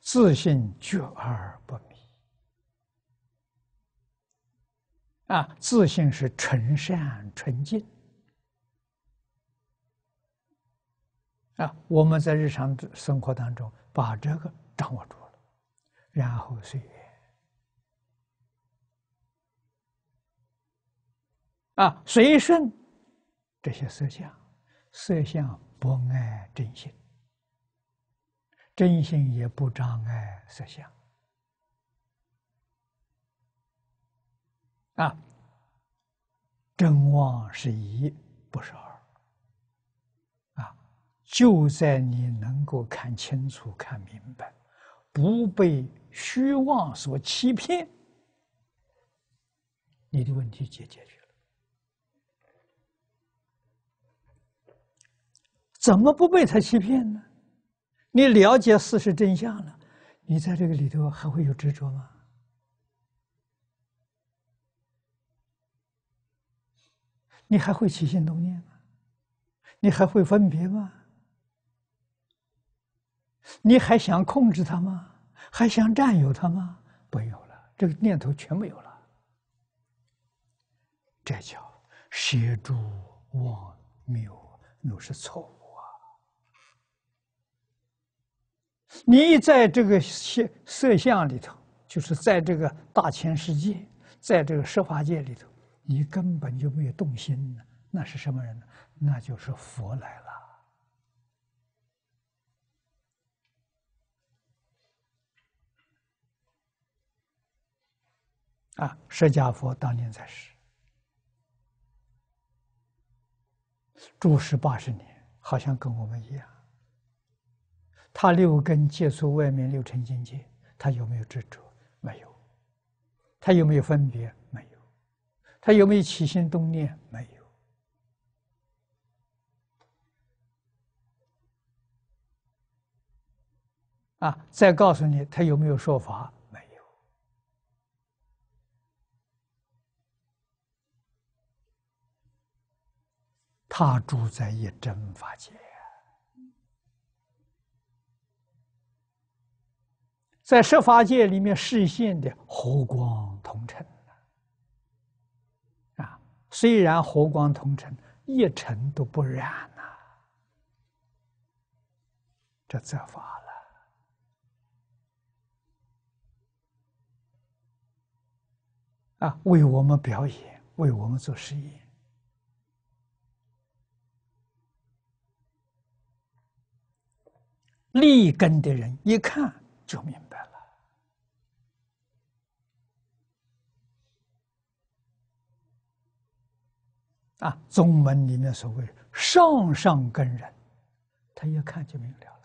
自信觉而不迷。啊，自信是纯善纯净。啊，我们在日常生活当中把这个。掌握住了，然后随啊随顺这些色相，色相不爱真心，真心也不障碍色相，啊，真望是一，不是二，啊，就在你能够看清楚、看明白。不被虚妄所欺骗，你的问题解解决了。怎么不被他欺骗呢？你了解事实真相了，你在这个里头还会有执着吗？你还会起心动念吗？你还会分别吗？你还想控制他吗？还想占有他吗？没有了，这个念头全没有了。这叫邪诸妄谬，那是错误啊！你在这个色色相里头，就是在这个大千世界，在这个设法界里头，你根本就没有动心呢。那是什么人呢？那就是佛来了。啊，释迦佛当年在世，住世八十年，好像跟我们一样。他六根接触外面六尘境界，他有没有执着？没有。他有没有分别？没有。他有没有起心动念？没有。啊，再告诉你，他有没有说法？他住在一真法界，在设法界里面实现的和光同尘啊，虽然和光同尘，一尘都不染呐，这则法了啊，为我们表演，为我们做实验。立根的人一看就明白了。啊，宗门里面所谓上上根人，他一看就明了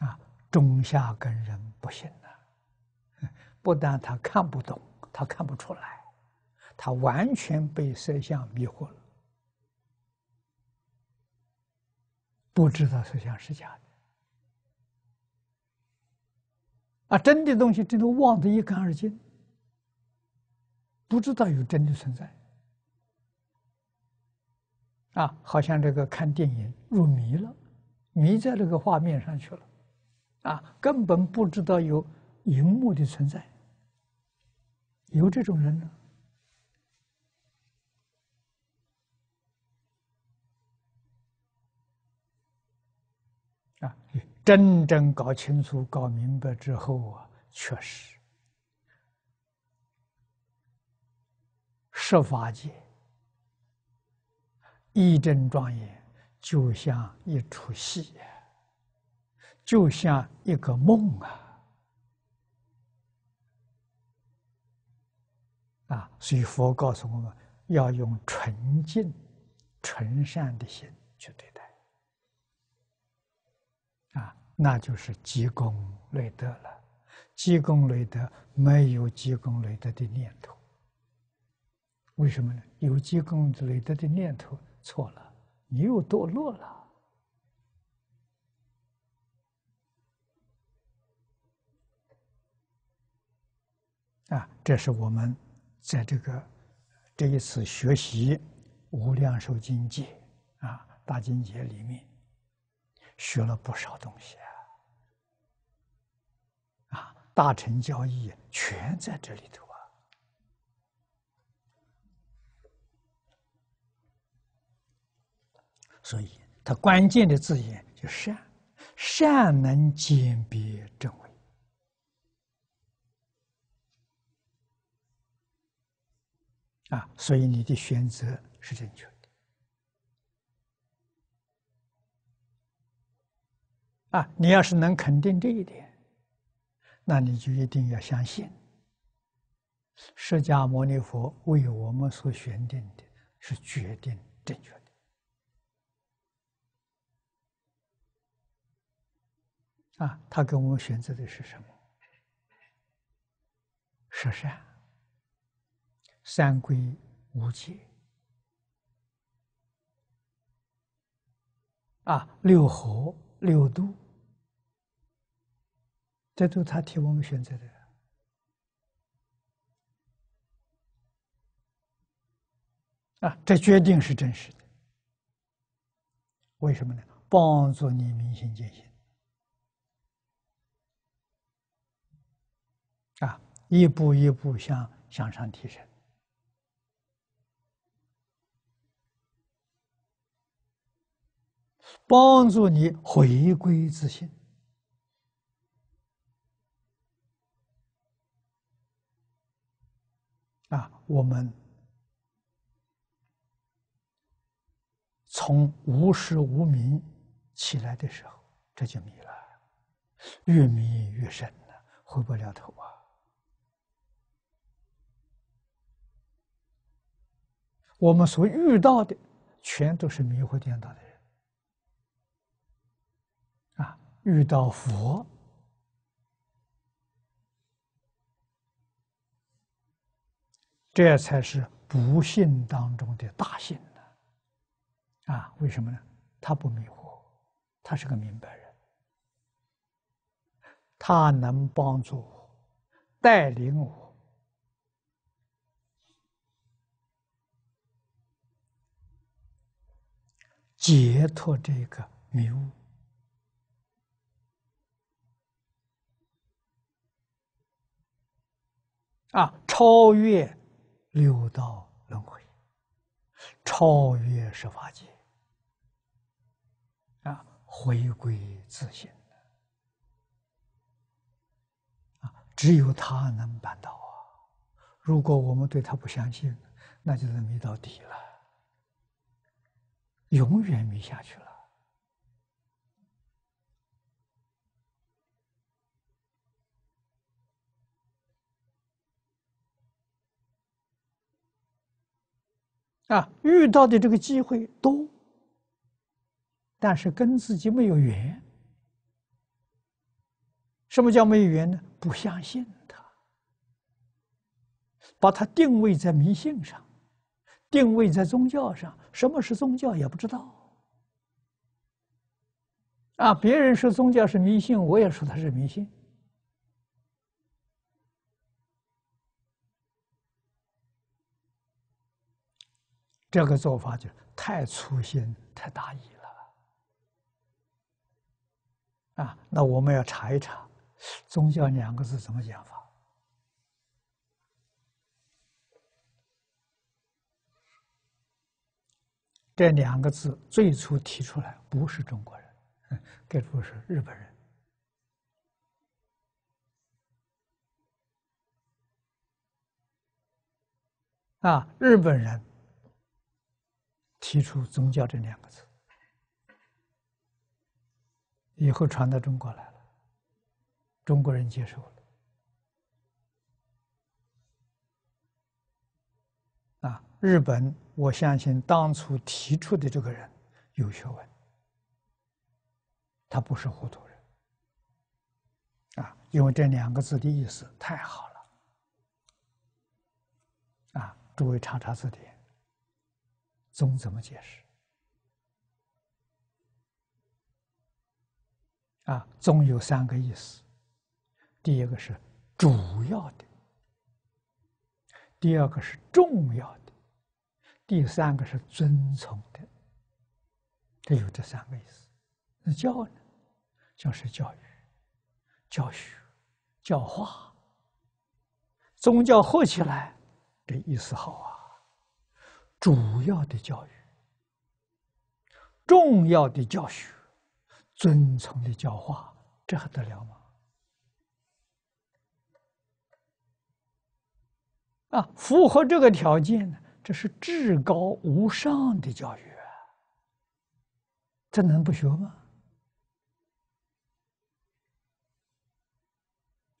了。啊，中下根人不行的，不但他看不懂，他看不出来，他完全被色相迷惑了。不知道是假是假的，啊，真的东西真的忘得一干二净，不知道有真的存在，啊，好像这个看电影入迷了，迷在这个画面上去了，啊，根本不知道有荧幕的存在，有这种人呢。真正搞清楚、搞明白之后啊，确实，设法界一真庄严，就像一出戏，就像一个梦啊！啊，所以佛告诉我们，要用纯净、纯善的心去对待啊。那就是积功累德了，积功累德没有积功累德的念头，为什么呢？有积功累德的念头错了，你又堕落了。啊，这是我们在这个这一次学习《无量寿经》记啊大经节里面学了不少东西。大成交易全在这里头啊，所以它关键的字眼就善，善能鉴别正伪啊，所以你的选择是正确的啊，你要是能肯定这一点。那你就一定要相信，释迦牟尼佛为我们所选定的是决定正确的啊！他给我们选择的是什么？十善、三归五戒啊，六合六度。这都是他替我们选择的啊！这决定是真实的，为什么呢？帮助你明心见性啊，一步一步向向上提升，帮助你回归自信，啊，我们从无时无明起来的时候，这就迷了，越迷越深了，回不了头啊。我们所遇到的，全都是迷惑颠倒的人啊，遇到佛。这才是不幸当中的大幸呢！啊，为什么呢？他不迷惑，他是个明白人，他能帮助我，带领我解脱这个迷雾啊，超越。六道轮回，超越十法界，啊，回归自信。啊，只有他能办到啊！如果我们对他不相信，那就是迷到底了，永远迷下去了。啊，遇到的这个机会多，但是跟自己没有缘。什么叫没有缘呢？不相信他，把他定位在迷信上，定位在宗教上。什么是宗教也不知道。啊，别人说宗教是迷信，我也说他是迷信。这个做法就太粗心、太大意了，啊！那我们要查一查“宗教”两个字怎么讲法？这两个字最初提出来不是中国人，给出是日本人啊，日本人。提出“宗教”这两个字，以后传到中国来了，中国人接受了。啊，日本，我相信当初提出的这个人有学问，他不是糊涂人，啊，因为这两个字的意思太好了，啊，诸位查查字典。宗怎么解释？啊，宗有三个意思：第一个是主要的，第二个是重要的，第三个是遵从的。它有这三个意思。那教呢？教是教育、教学、教化。宗教合起来这意思好啊。主要的教育，重要的教学，尊崇的教化，这还得了吗？啊，符合这个条件的，这是至高无上的教育这能不学吗？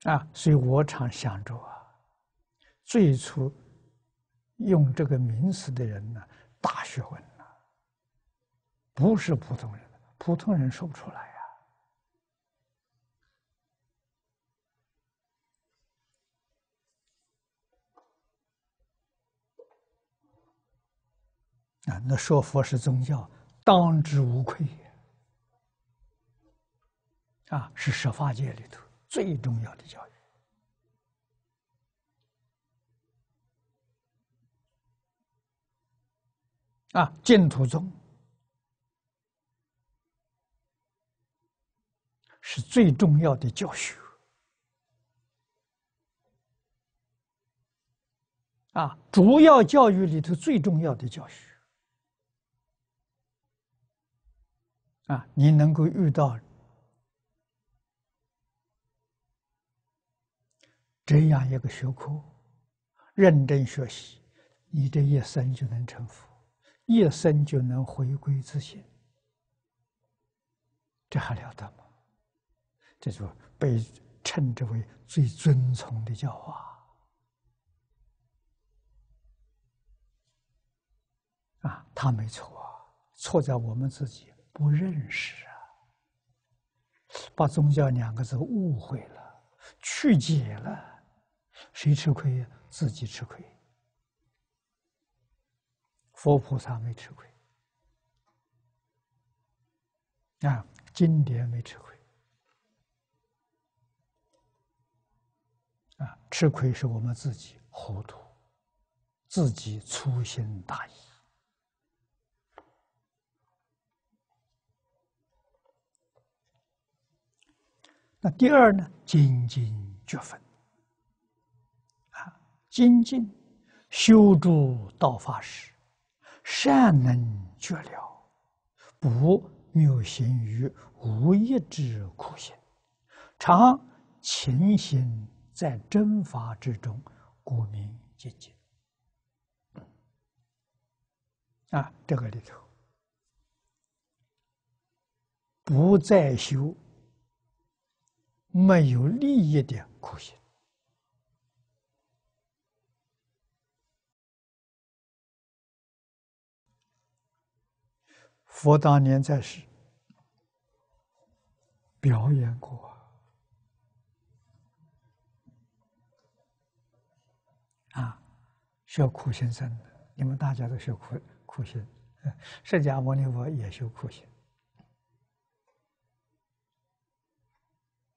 啊，所以我常想着啊，最初。用这个名词的人呢，大学问了，不是普通人，普通人说不出来呀。啊，那说佛是宗教，当之无愧，啊，是十法界里头最重要的教育。啊，净土宗是最重要的教学啊，主要教育里头最重要的教学啊，你能够遇到这样一个学科，认真学习，你这一生就能成佛。一生就能回归自信，这还了得吗？这就被称之为最尊崇的教化啊！他没错，错在我们自己不认识啊！把宗教两个字误会了、曲解了，谁吃亏？自己吃亏。佛菩萨没吃亏啊，经典没吃亏啊，吃亏是我们自己糊涂，自己粗心大意。那第二呢？精进觉分啊，精进修诸道法时。善能绝了，不谬行于无益之苦行，常勤行在真法之中，故名寂静。啊，这个里头，不再修没有利益的苦行。佛当年在世，表演过啊，学苦行僧的，你们大家都学苦苦行，释迦牟尼佛也修苦行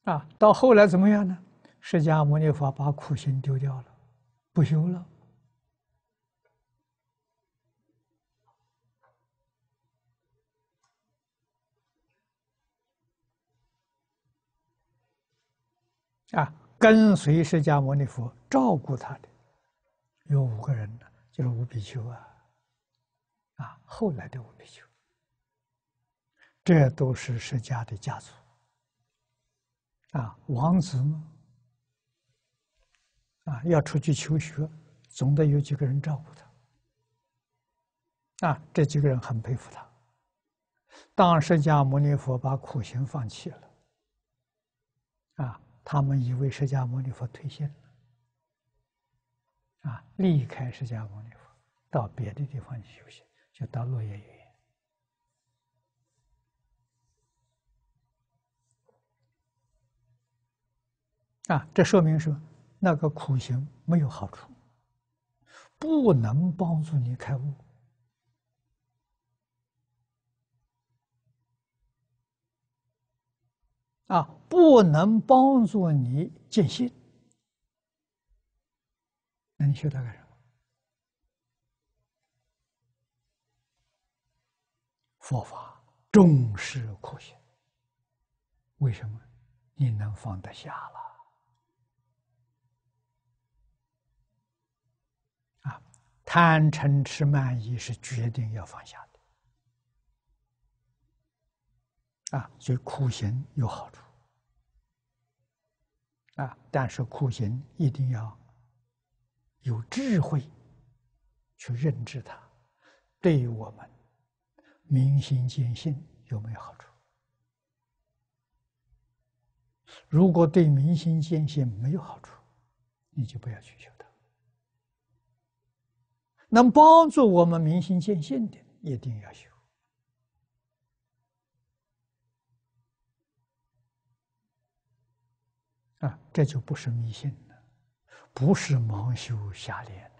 啊。到后来怎么样呢？释迦牟尼佛把苦行丢掉了，不修了。啊，跟随释迦牟尼佛照顾他的有五个人呢，就是五比丘啊，啊，后来的五比丘，这都是释迦的家族，啊，王子嘛，啊，要出去求学，总得有几个人照顾他，啊，这几个人很佩服他。当释迦牟尼佛把苦行放弃了，啊。他们以为释迦牟尼佛退现了，啊，离开释迦牟尼佛到别的地方去修行，就到落叶云。啊，这说明说那个苦行没有好处，不能帮助你开悟。啊，不能帮助你净心，那你学它干什么？佛法重视苦行。为什么？你能放得下了。啊，贪嗔痴慢疑是决定要放下的。啊，所以苦行有好处。啊！但是苦行一定要有智慧去认知它，对于我们明心见性有没有好处？如果对明心见性没有好处，你就不要去修它。能帮助我们明心见性的，一定要修。啊，这就不是迷信了，不是盲修瞎练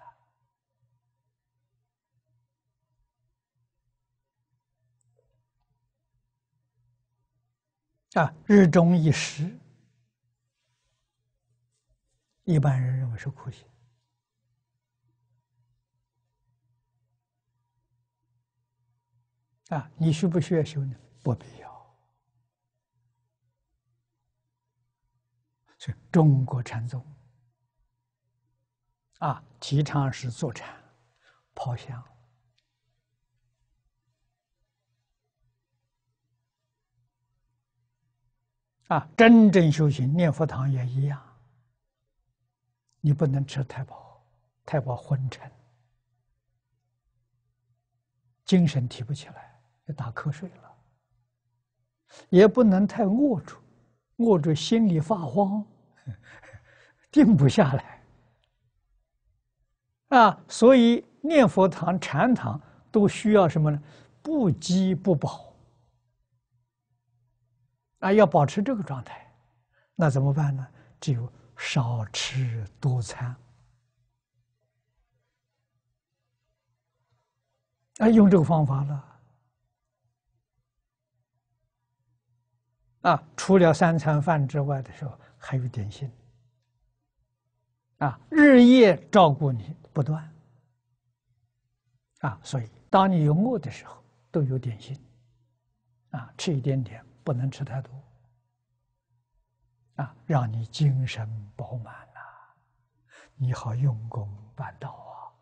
了。啊，日中一时，一般人认为是苦行。啊，你需不需要修呢？不必要。是中国禅宗，啊，提倡是坐禅、抛香，啊，真正修行念佛堂也一样。你不能吃太饱，太饱昏沉，精神提不起来，就打瞌睡了；也不能太饿住，饿住心里发慌。定不下来啊，所以念佛堂、禅堂都需要什么呢？不饥不饱啊，要保持这个状态，那怎么办呢？只有少吃多餐啊，用这个方法了啊，除了三餐饭之外的时候。还有点心，啊，日夜照顾你不断，啊，所以当你有饿的时候都有点心，啊，吃一点点，不能吃太多，啊，让你精神饱满呐，你好用功办到啊，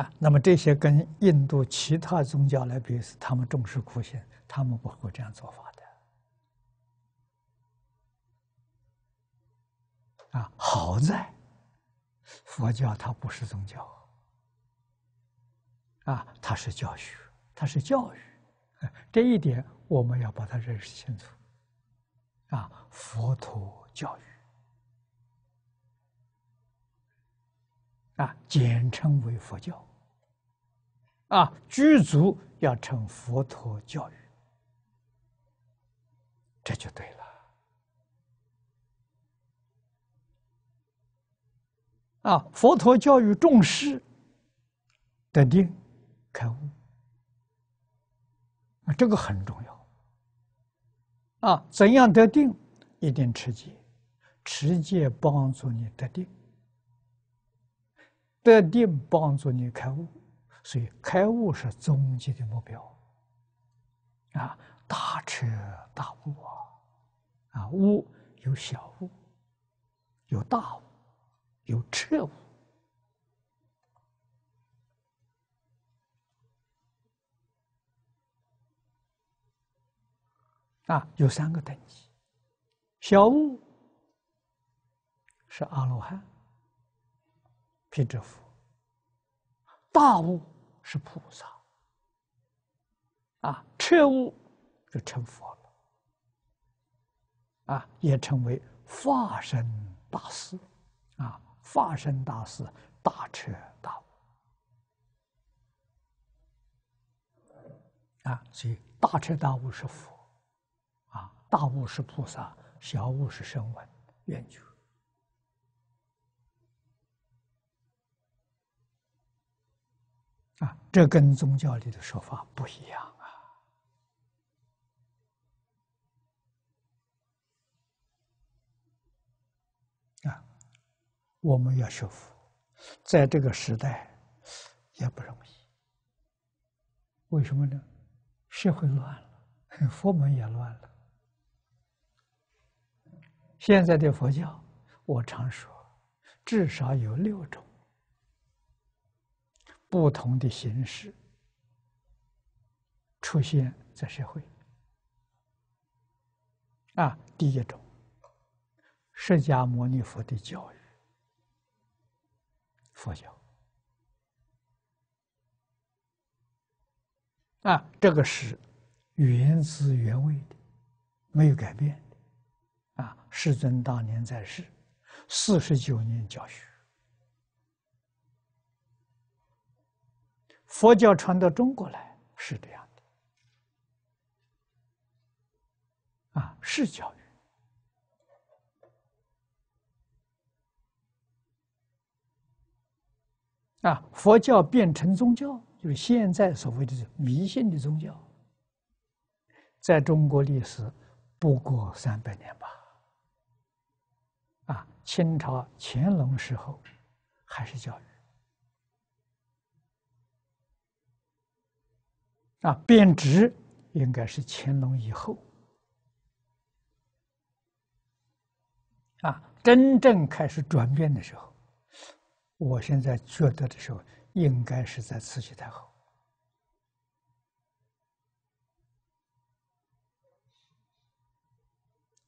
啊，那么这些跟印度其他宗教来比，是他们重视苦行。他们不会这样做法的啊！好在佛教它不是宗教啊，它是教学，它是教育，这一点我们要把它认识清楚啊。佛陀教育啊，简称为佛教啊，居足要称佛陀教育。这就对了，啊！佛陀教育重视得定开悟，啊，这个很重要。啊，怎样得定？一定持戒，持戒帮助你得定，得定帮助你开悟，所以开悟是终极的目标，啊。大彻大悟啊！啊，悟有小悟，有大悟，有彻悟。啊，有三个等级：小悟是阿罗汉，辟支佛；大悟是菩萨。啊，彻悟。就成佛了，啊，也成为化身大师，啊，化身大师大彻大悟，啊，所以大彻大悟是佛，啊，大悟是菩萨，小悟是声闻、愿觉，啊，这跟宗教里的说法不一样。我们要学佛，在这个时代也不容易。为什么呢？社会乱了，佛门也乱了。现在的佛教，我常说，至少有六种不同的形式出现在社会。啊，第一种，释迦牟尼佛的教育。佛教啊，这个是原汁原味的，没有改变的啊。世尊当年在世四十九年教学，佛教传到中国来是这样的啊，是教育。啊，佛教变成宗教，就是现在所谓的迷信的宗教，在中国历史不过三百年吧。啊，清朝乾隆时候还是教育，啊，变质应该是乾隆以后，啊，真正开始转变的时候。我现在觉得的时候，应该是在慈禧太后。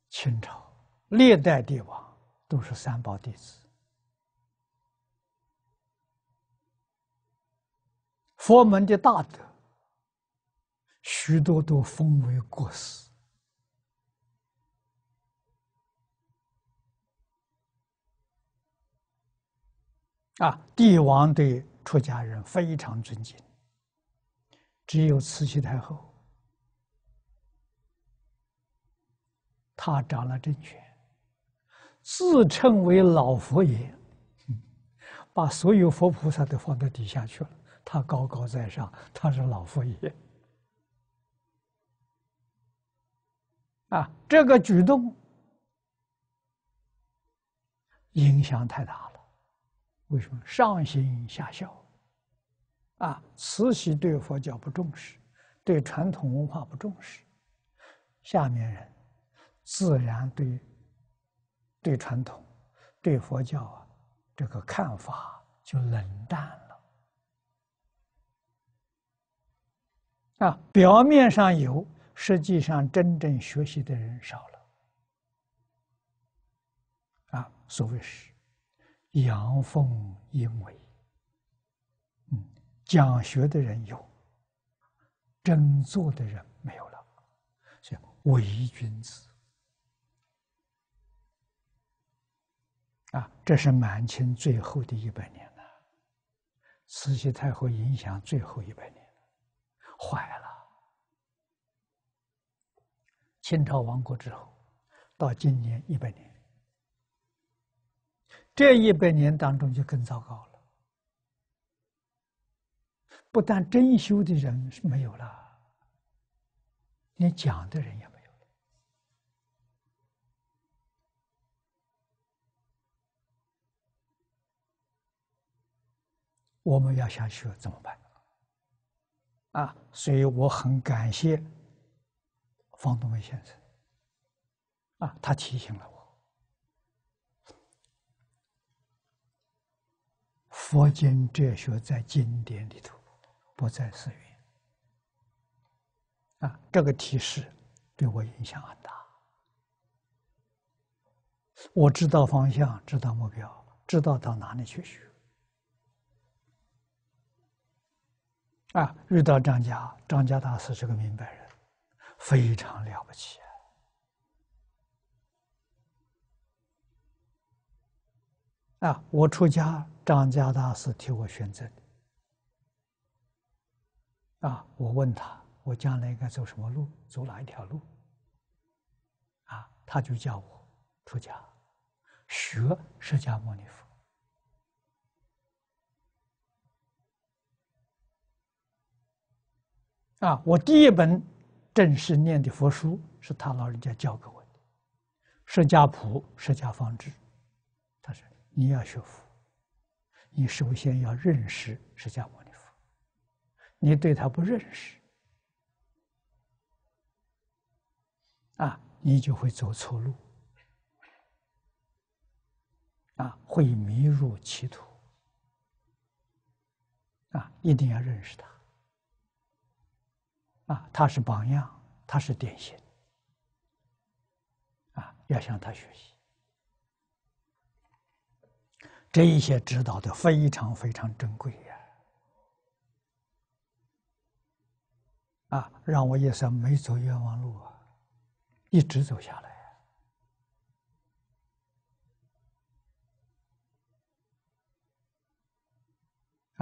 清朝历代帝王都是三宝弟子，佛门的大德，许多都封为国师。啊！帝王对出家人非常尊敬。只有慈禧太后，他掌了政权，自称为老佛爷，把所有佛菩萨都放到底下去了。他高高在上，他是老佛爷。啊，这个举动影响太大了。为什么上行下效啊？慈禧对佛教不重视，对传统文化不重视，下面人自然对对传统、对佛教啊这个看法就冷淡了啊。表面上有，实际上真正学习的人少了啊。所谓是。阳奉阴违，嗯，讲学的人有，真做的人没有了，以伪君子啊！这是满清最后的一百年了，慈禧太后影响最后一百年，坏了，清朝亡国之后，到今年一百年。这一百年当中就更糟糕了，不但真修的人是没有了，连讲的人也没有了。我们要想学怎么办？啊，所以我很感谢方东文先生，啊，他提醒了。佛经哲学在经典里头，不在寺院。啊，这个提示对我影响很大。我知道方向，知道目标，知道到哪里去学。啊，遇到张家，张家大师是个明白人，非常了不起。啊！我出家，张家大师替我选择的。啊！我问他，我将来应该走什么路，走哪一条路？啊！他就叫我出家，学释迦牟尼佛。啊！我第一本正式念的佛书是他老人家教给我的，《释迦谱》《释迦方志》。你要学佛，你首先要认识释迦牟尼佛。你对他不认识，啊，你就会走错路，啊，会迷入歧途，啊，一定要认识他，啊，他是榜样，他是典型，啊，要向他学习。这一些指导的非常非常珍贵呀，啊，让我也算没走冤枉路啊，一直走下来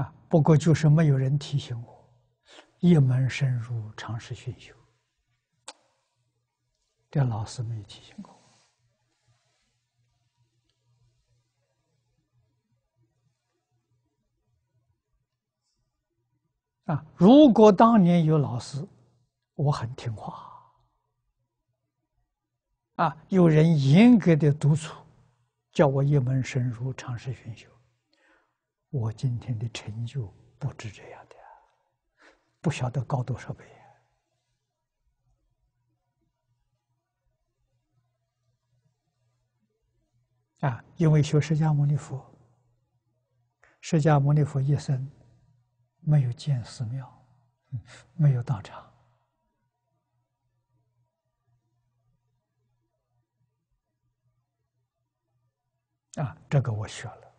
啊，不过就是没有人提醒我，一门深入，尝试熏修，这老师没提醒过。啊！如果当年有老师，我很听话。啊，有人严格的督促，叫我一门深入，尝试熏修，我今天的成就不止这样的，不晓得高多少倍啊，因为学释迦牟尼佛，释迦牟尼佛一生。没有建寺庙，没有道场啊！这个我学了，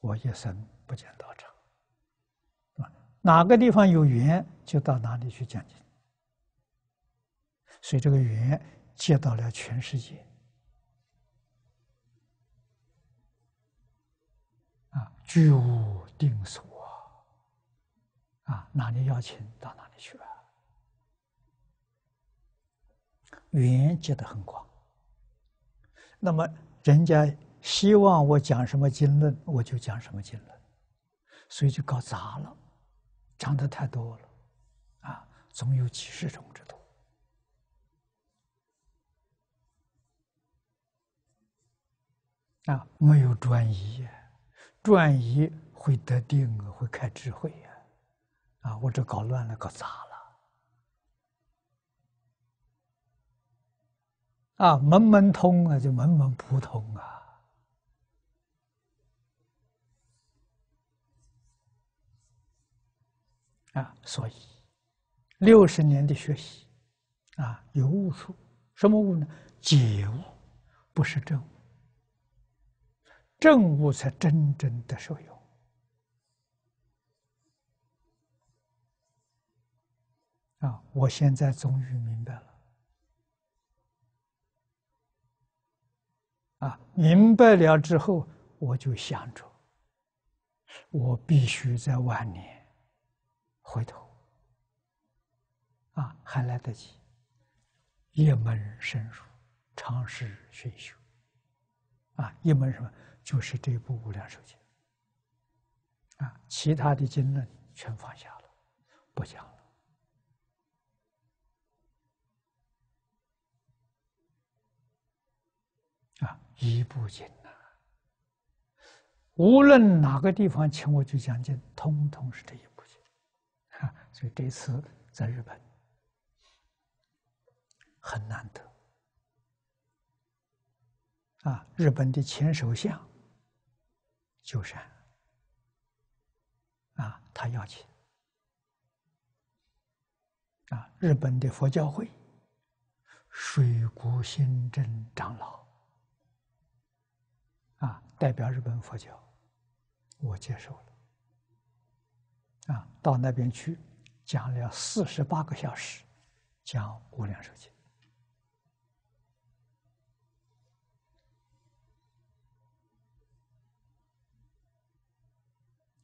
我一生不见道场啊！哪个地方有缘，就到哪里去讲经。所以这个缘接到了全世界啊，居无定所。啊，哪里要钱到哪里去啊？缘结得很广。那么人家希望我讲什么经论，我就讲什么经论，所以就搞砸了，讲的太多了，啊，总有几十种之多。啊，没有转移，转移会得定会开智慧呀。啊！我这搞乱了，搞砸了。啊，门门通啊，就门门不通啊。啊，所以六十年的学习啊，有悟处。什么悟呢？解悟不是正悟，正悟才真正的受用。啊！我现在终于明白了。啊，明白了之后，我就想着，我必须在晚年，回头，啊，还来得及，一门深入，长时熏修。啊，一门什么？就是这部《无量寿经》。啊，其他的经论全放下了，不讲。了。一部经呐，无论哪个地方请我去讲经，通通是这一部经啊。所以这次在日本很难得啊。日本的前首相鸠山啊，他邀请啊，日本的佛教会水谷新贞长老。啊，代表日本佛教，我接受了。啊，到那边去讲了四十八个小时，讲无量寿经。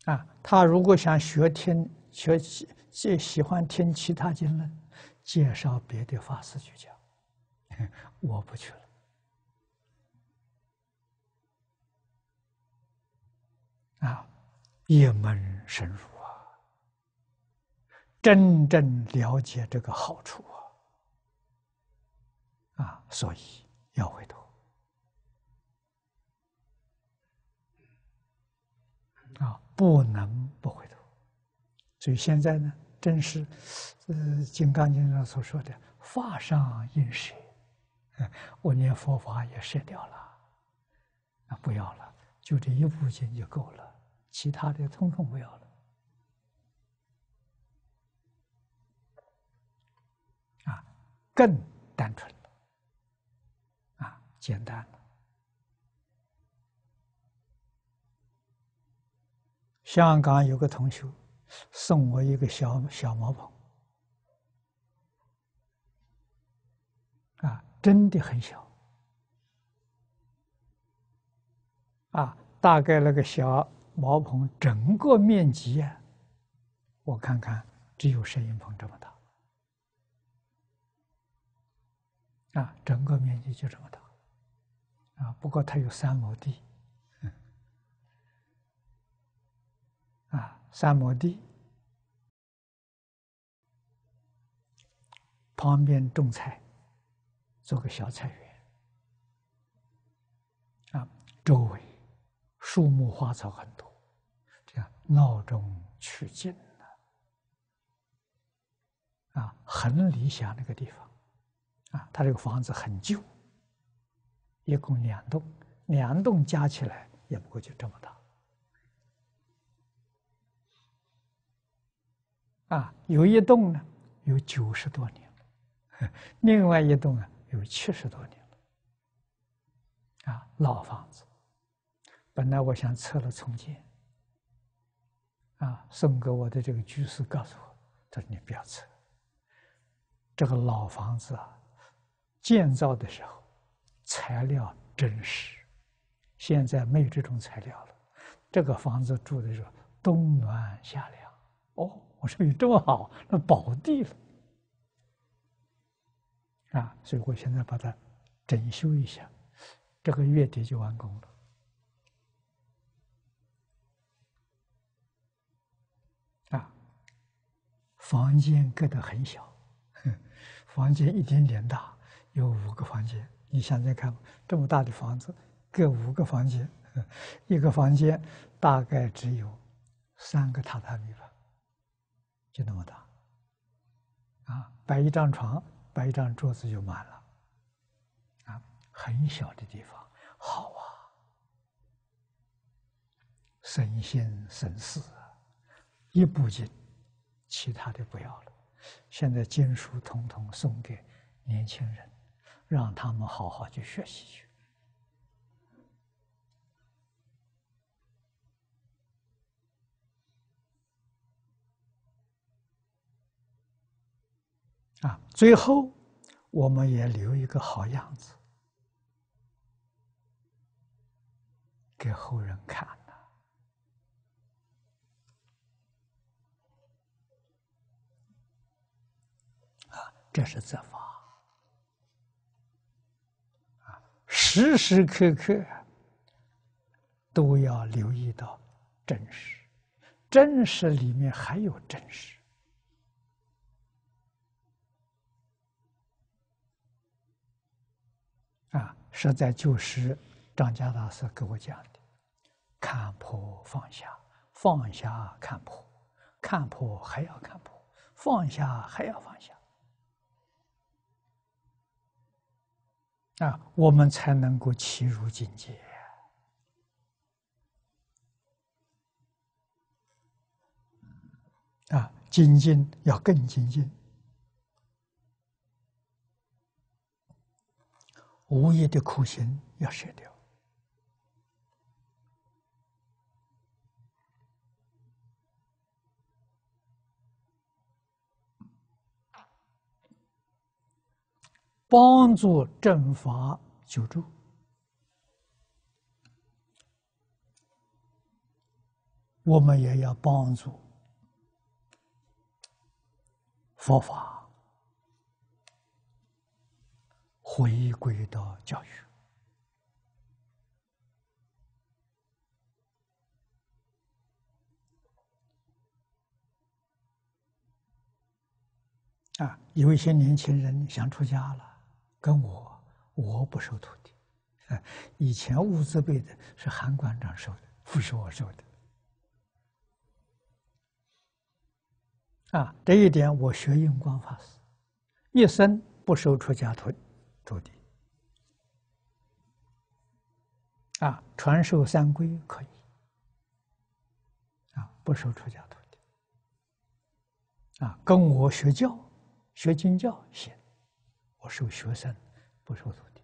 啊，他如果想学听，学习最喜欢听其他经论，介绍别的法师去讲，我不去了。啊，一门深入啊，真正了解这个好处啊，啊，所以要回头啊，不能不回头。所以现在呢，真是，呃，《金刚经》上所说的“法上因舍”，我念佛法也舍掉了，那不要了，就这一部经就够了。其他的通通不要了，啊，更单纯了，啊，简单了。香港有个同学送我一个小小毛笔，啊，真的很小，啊，大概那个小。毛棚整个面积啊，我看看只有摄影棚这么大，啊，整个面积就这么大，啊，不过它有三亩地，啊，三亩地旁边种菜，做个小菜园，啊，周围树木花草很多。闹中取静啊，很理想那个地方，啊，他这个房子很旧，一共两栋，两栋加起来也不过就这么大，啊，有一栋呢有九十多年，另外一栋啊有七十多年了，啊，老房子，本来我想拆了重建。啊，送给我的这个居士告诉我：“他说你不要拆，这个老房子啊，建造的时候材料真实，现在没有这种材料了。这个房子住的时候冬暖夏凉。哦，我说有这么好，那宝地了啊！所以我现在把它整修一下，这个月底就完工了。”房间隔得很小，房间一点点大，有五个房间。你想想看，这么大的房子，隔五个房间，一个房间大概只有三个榻榻米吧，就那么大。啊，摆一张床，摆一张桌子就满了，啊，很小的地方，好啊，省心省事，一步进。其他的不要了，现在经书统统送给年轻人，让他们好好去学习去。啊，最后我们也留一个好样子给后人看。这是责罚时时刻刻都要留意到真实，真实里面还有真实啊！实在就是张家大师给我讲的：看破放下，放下看破，看破还要看破，放下还要放下。啊，我们才能够齐入境界。啊，精进要更精进，无意的苦行要舍掉。帮助正法救助，我们也要帮助佛法回归到教育。啊，有一些年轻人想出家了。跟我，我不收徒弟。以前物资辈的，是韩馆长收的，不是我收的。啊，这一点我学印光法师，一生不收出家徒徒弟。啊，传授三规可以。啊，不收出家徒弟。啊，跟我学教，学经教行。我收学生，不收徒弟。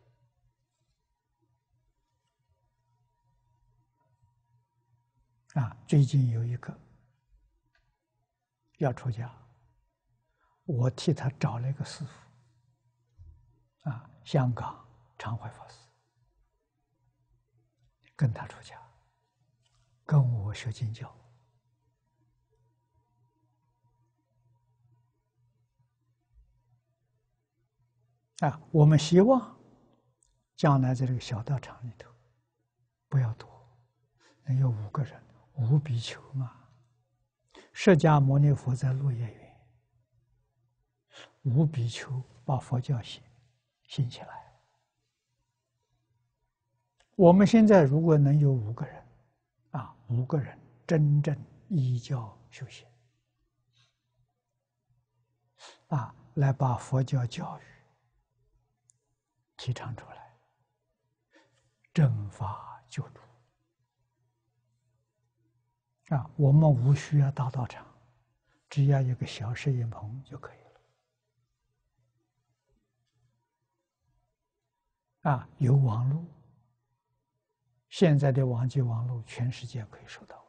啊，最近有一个要出家，我替他找了一个师傅，啊，香港常怀法师，跟他出家，跟我学经教。啊，我们希望将来在这个小道场里头不要多，能有五个人，五比丘啊，释迦牟尼佛在落叶云，五比丘把佛教兴兴起来。我们现在如果能有五个人，啊，五个人真正依教修行，啊，来把佛教教育。提倡出来，正法救度啊！我们无需要大道场，只要有个小摄影棚就可以了。啊，有网络，现在的网际网络，全世界可以收到。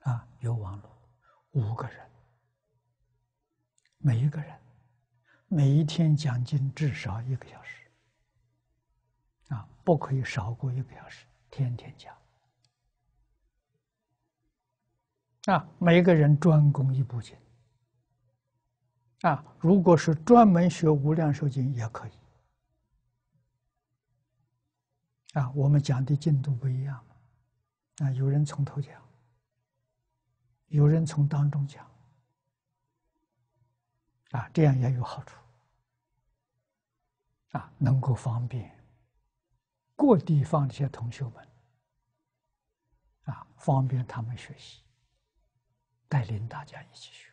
啊，有网络，五个人，每一个人。每一天讲经至少一个小时，啊，不可以少过一个小时，天天讲。啊，每一个人专攻一部经，啊，如果是专门学《无量寿经》也可以，啊，我们讲的进度不一样，啊，有人从头讲，有人从当中讲。啊，这样也有好处，啊，能够方便各地方这些同学们，啊，方便他们学习，带领大家一起学，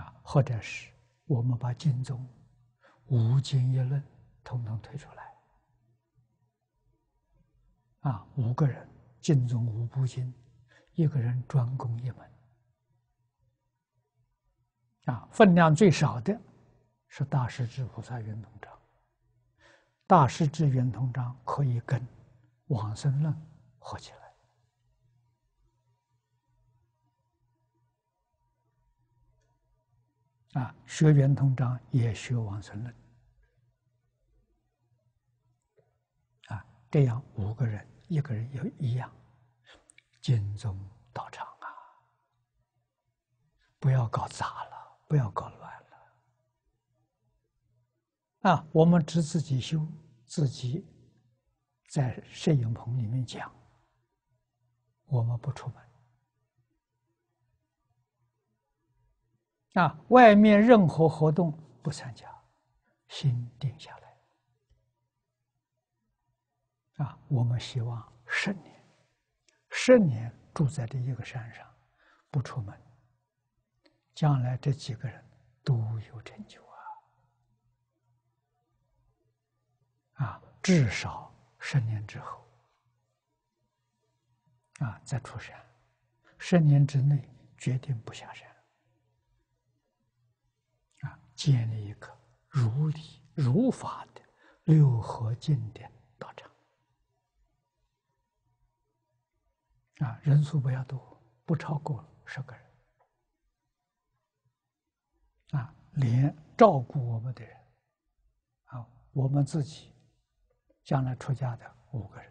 啊，或者是我们把经宗、五经一论统统推出来，啊，五个人经宗无不经，一个人专攻一门。啊，分量最少的是大师至菩萨圆通章，大师至圆通章可以跟往生论合起来。啊，学圆通章也学往生论，啊，这样五个人，一个人有一样，精宗道场啊，不要搞砸了。不要搞乱了啊！我们只自己修，自己在摄影棚里面讲，我们不出门啊。外面任何活动不参加，心定下来啊。我们希望十年，十年住在这一个山上，不出门。将来这几个人都有成就啊！啊，至少十年之后，啊，再出山；十年之内，决定不下山。啊，建立一个如理如法的六合经典。道场。啊，人数不要多，不超过十个人。啊，连照顾我们的人，啊，我们自己，将来出家的五个人，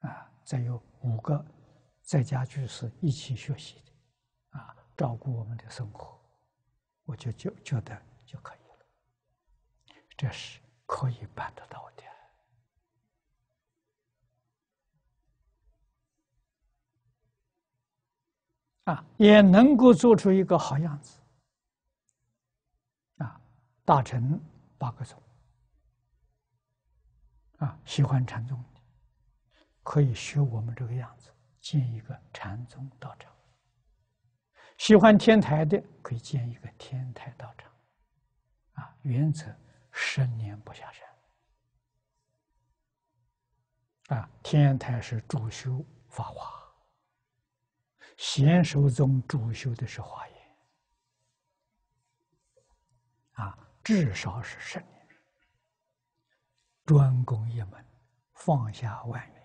啊，再有五个在家就是一起学习的，啊，照顾我们的生活，我就就觉得就可以了，这是可以办得到的，啊，也能够做出一个好样子。大成八个宗，啊，喜欢禅宗的可以学我们这个样子，建一个禅宗道场；喜欢天台的可以建一个天台道场。啊，原则十年不下山。啊，天台是主修法华，贤首宗主修的是华严。啊。至少是十年，专攻一门，放下万缘，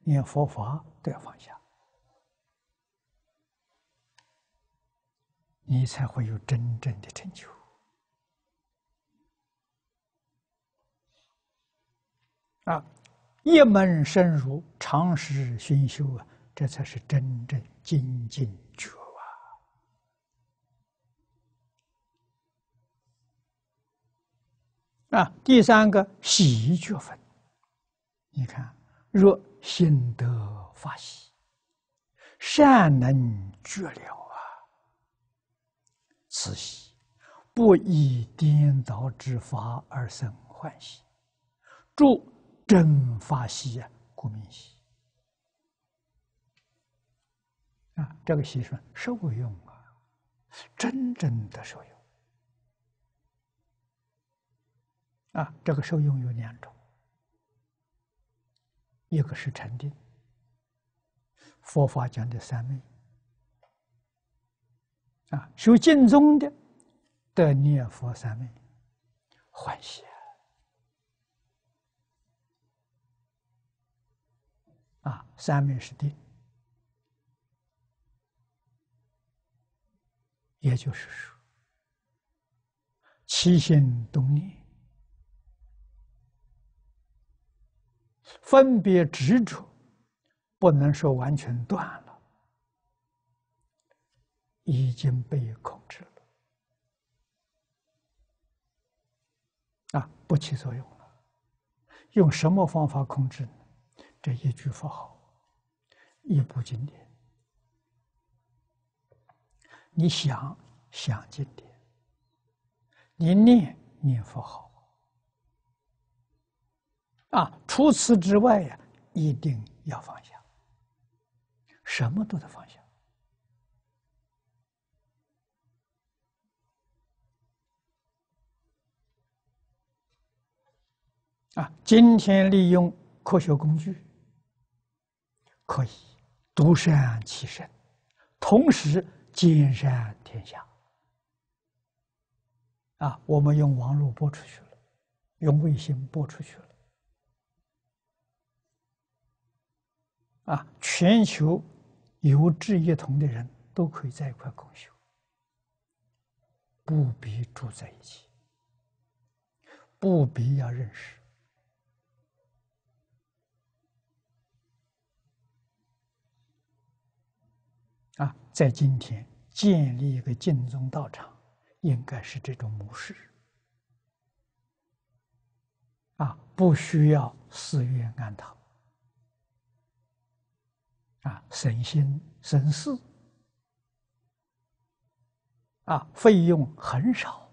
连佛法都要放下，你才会有真正的成就。啊，一门深入，长时熏修啊，这才是真正精进。啊，第三个喜觉分，你看，若心得法喜，善能觉了啊，此喜不以颠倒之法而生欢喜，著真法喜啊，故名喜。啊，这个喜是受用啊？真正的受用。啊，这个受用有两种，一个是禅定，佛法讲的三昧，啊，修净宗的得念佛三昧，欢喜啊，三昧是定，也就是说，七心动念。分别执着不能说完全断了，已经被控制了啊，不起作用了。用什么方法控制呢？这一句佛号，一部经典，你想想经典，你念念佛号。啊，除此之外呀，一定要放下，什么都得放下。啊，今天利用科学工具，可以独善其身，同时兼善天下。啊，我们用网络播出去了，用卫星播出去了。啊，全球有志一同的人，都可以在一块共修，不必住在一起，不必要认识。啊，在今天建立一个净宗道场，应该是这种模式。啊，不需要寺院安堂。啊，省心省事，啊，费用很少，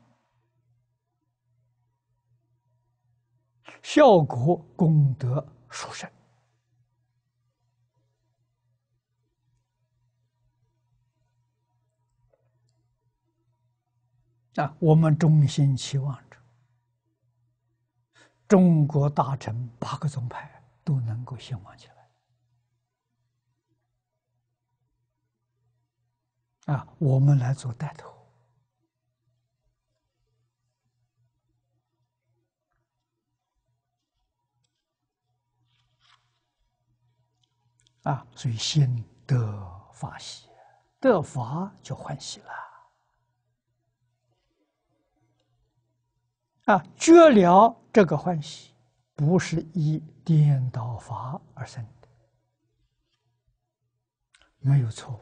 效果功德殊胜，啊，我们衷心期望着中国大臣八个宗派都能够兴旺起来。啊，我们来做带头。啊，所以先得法喜，得法就欢喜了。啊，绝了这个欢喜，不是以颠倒法而生的，没有错。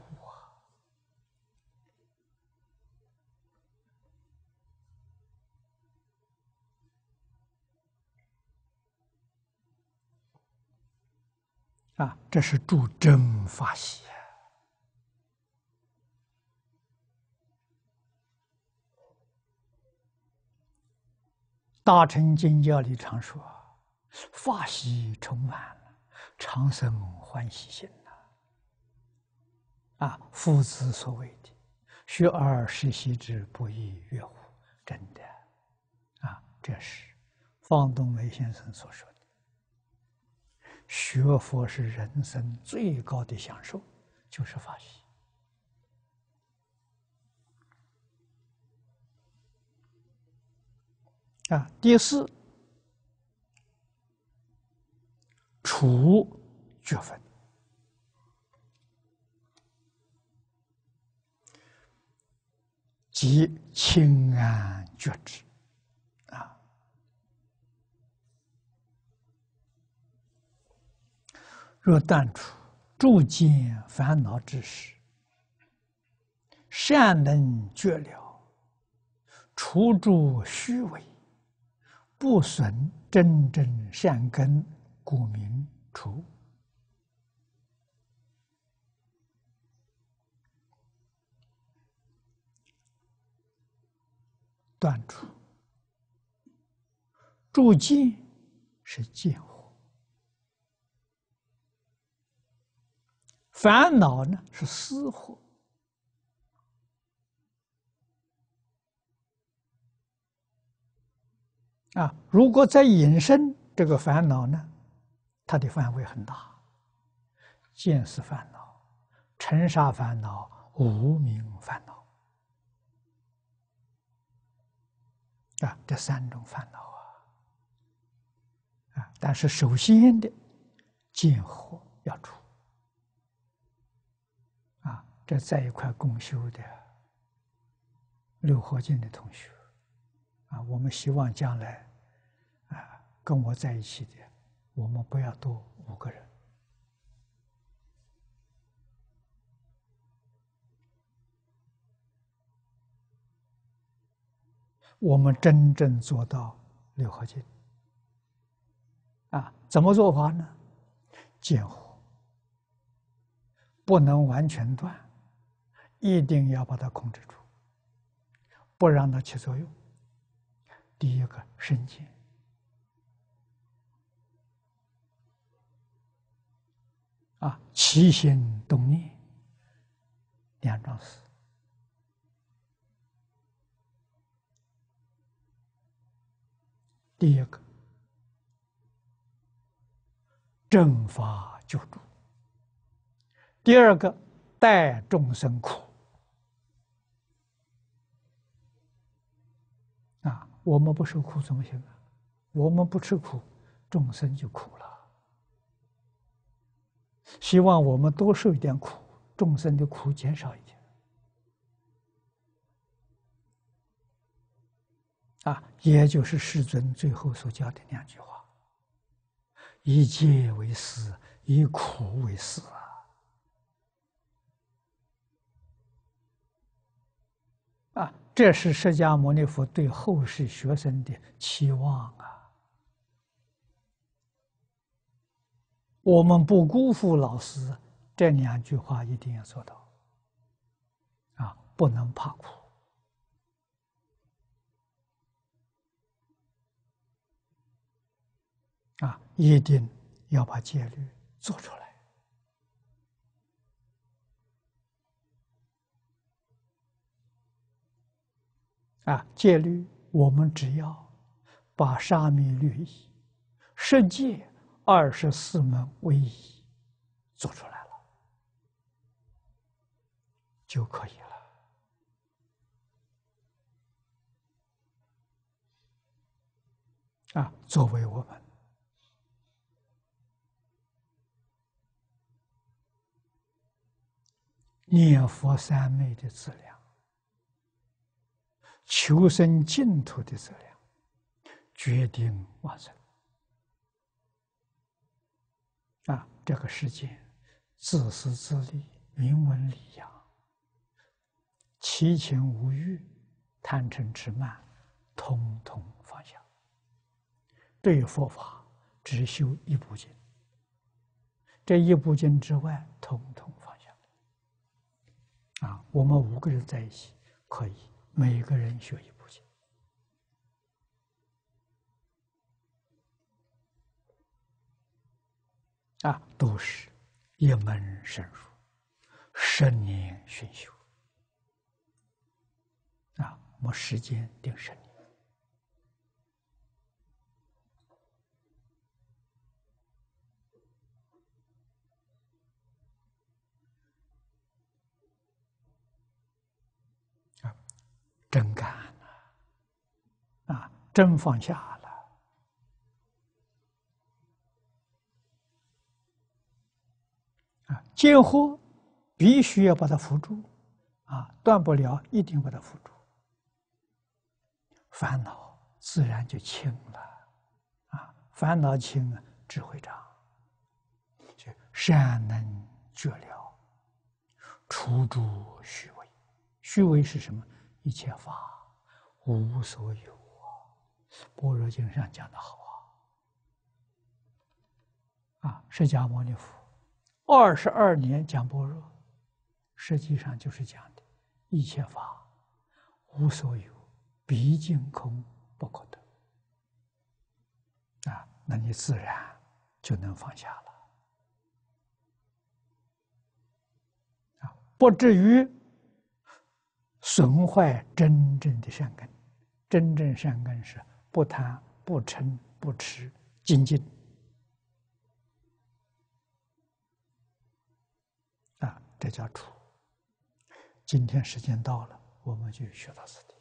啊，这是助真发心。大乘经教里常说，法喜充满了长生欢喜心呐。啊，夫子所谓的“学而时习之，不亦说乎”真的，啊，这是方东梅先生所说的。学佛是人生最高的享受，就是法喜啊。第四，除绝分，即清安觉知。若断除诸见烦恼之事，善能绝了，除诸虚伪，不损真正善根，故名除断除。住尽是见惑。烦恼呢是私货啊！如果再引申这个烦恼呢，它的范围很大，见思烦恼、尘沙烦恼、无名烦恼啊，这三种烦恼啊啊！但是首先的见惑要除。这在一块共修的六合金的同学，啊，我们希望将来，啊，跟我在一起的，我们不要多五个人，我们真正做到六合金。啊，怎么做法呢？见火不能完全断。一定要把它控制住，不让它起作用。第一个，身请。啊，起心动念两桩事。第一个，正法救助；第二个，代众生苦。我们不受苦怎么行？我们不吃苦，众生就苦了。希望我们多受一点苦，众生的苦减少一点。啊，也就是世尊最后所教的两句话：以戒为师，以苦为师啊。这是释迦牟尼佛对后世学生的期望啊！我们不辜负老师，这两句话一定要做到啊！不能怕苦啊！一定要把戒律做出来。啊，戒律我们只要把沙弥律仪、十戒、二十四门为仪做出来了，就可以了。啊，作为我们念佛三昧的资料。求生净土的力量，决定万生。啊，这个世界，自私自利、名闻利养、七情五欲、贪嗔痴慢，通通放下。对佛法，只修一部经。这一部经之外，通通放下。啊，我们五个人在一起，可以。每个人学习不行。啊，都是一门深书，十年熏修啊，没时间定神。真干了，啊，真放下了，啊，见乎必须要把它扶住，啊，断不了一定把它扶住，烦恼自然就轻了，啊，烦恼轻，智慧长，就善能绝了，除诸虚伪，虚伪是什么？一切法无所有啊，《般若经》上讲的好啊，啊，释迦牟尼佛二十二年讲般若，实际上就是讲的一切法无所有，毕竟空不可得啊，那你自然就能放下了啊，不至于。损坏真正的善根，真正善根是不贪、不嗔、不痴、精进。啊，这叫处。今天时间到了，我们就学到此地。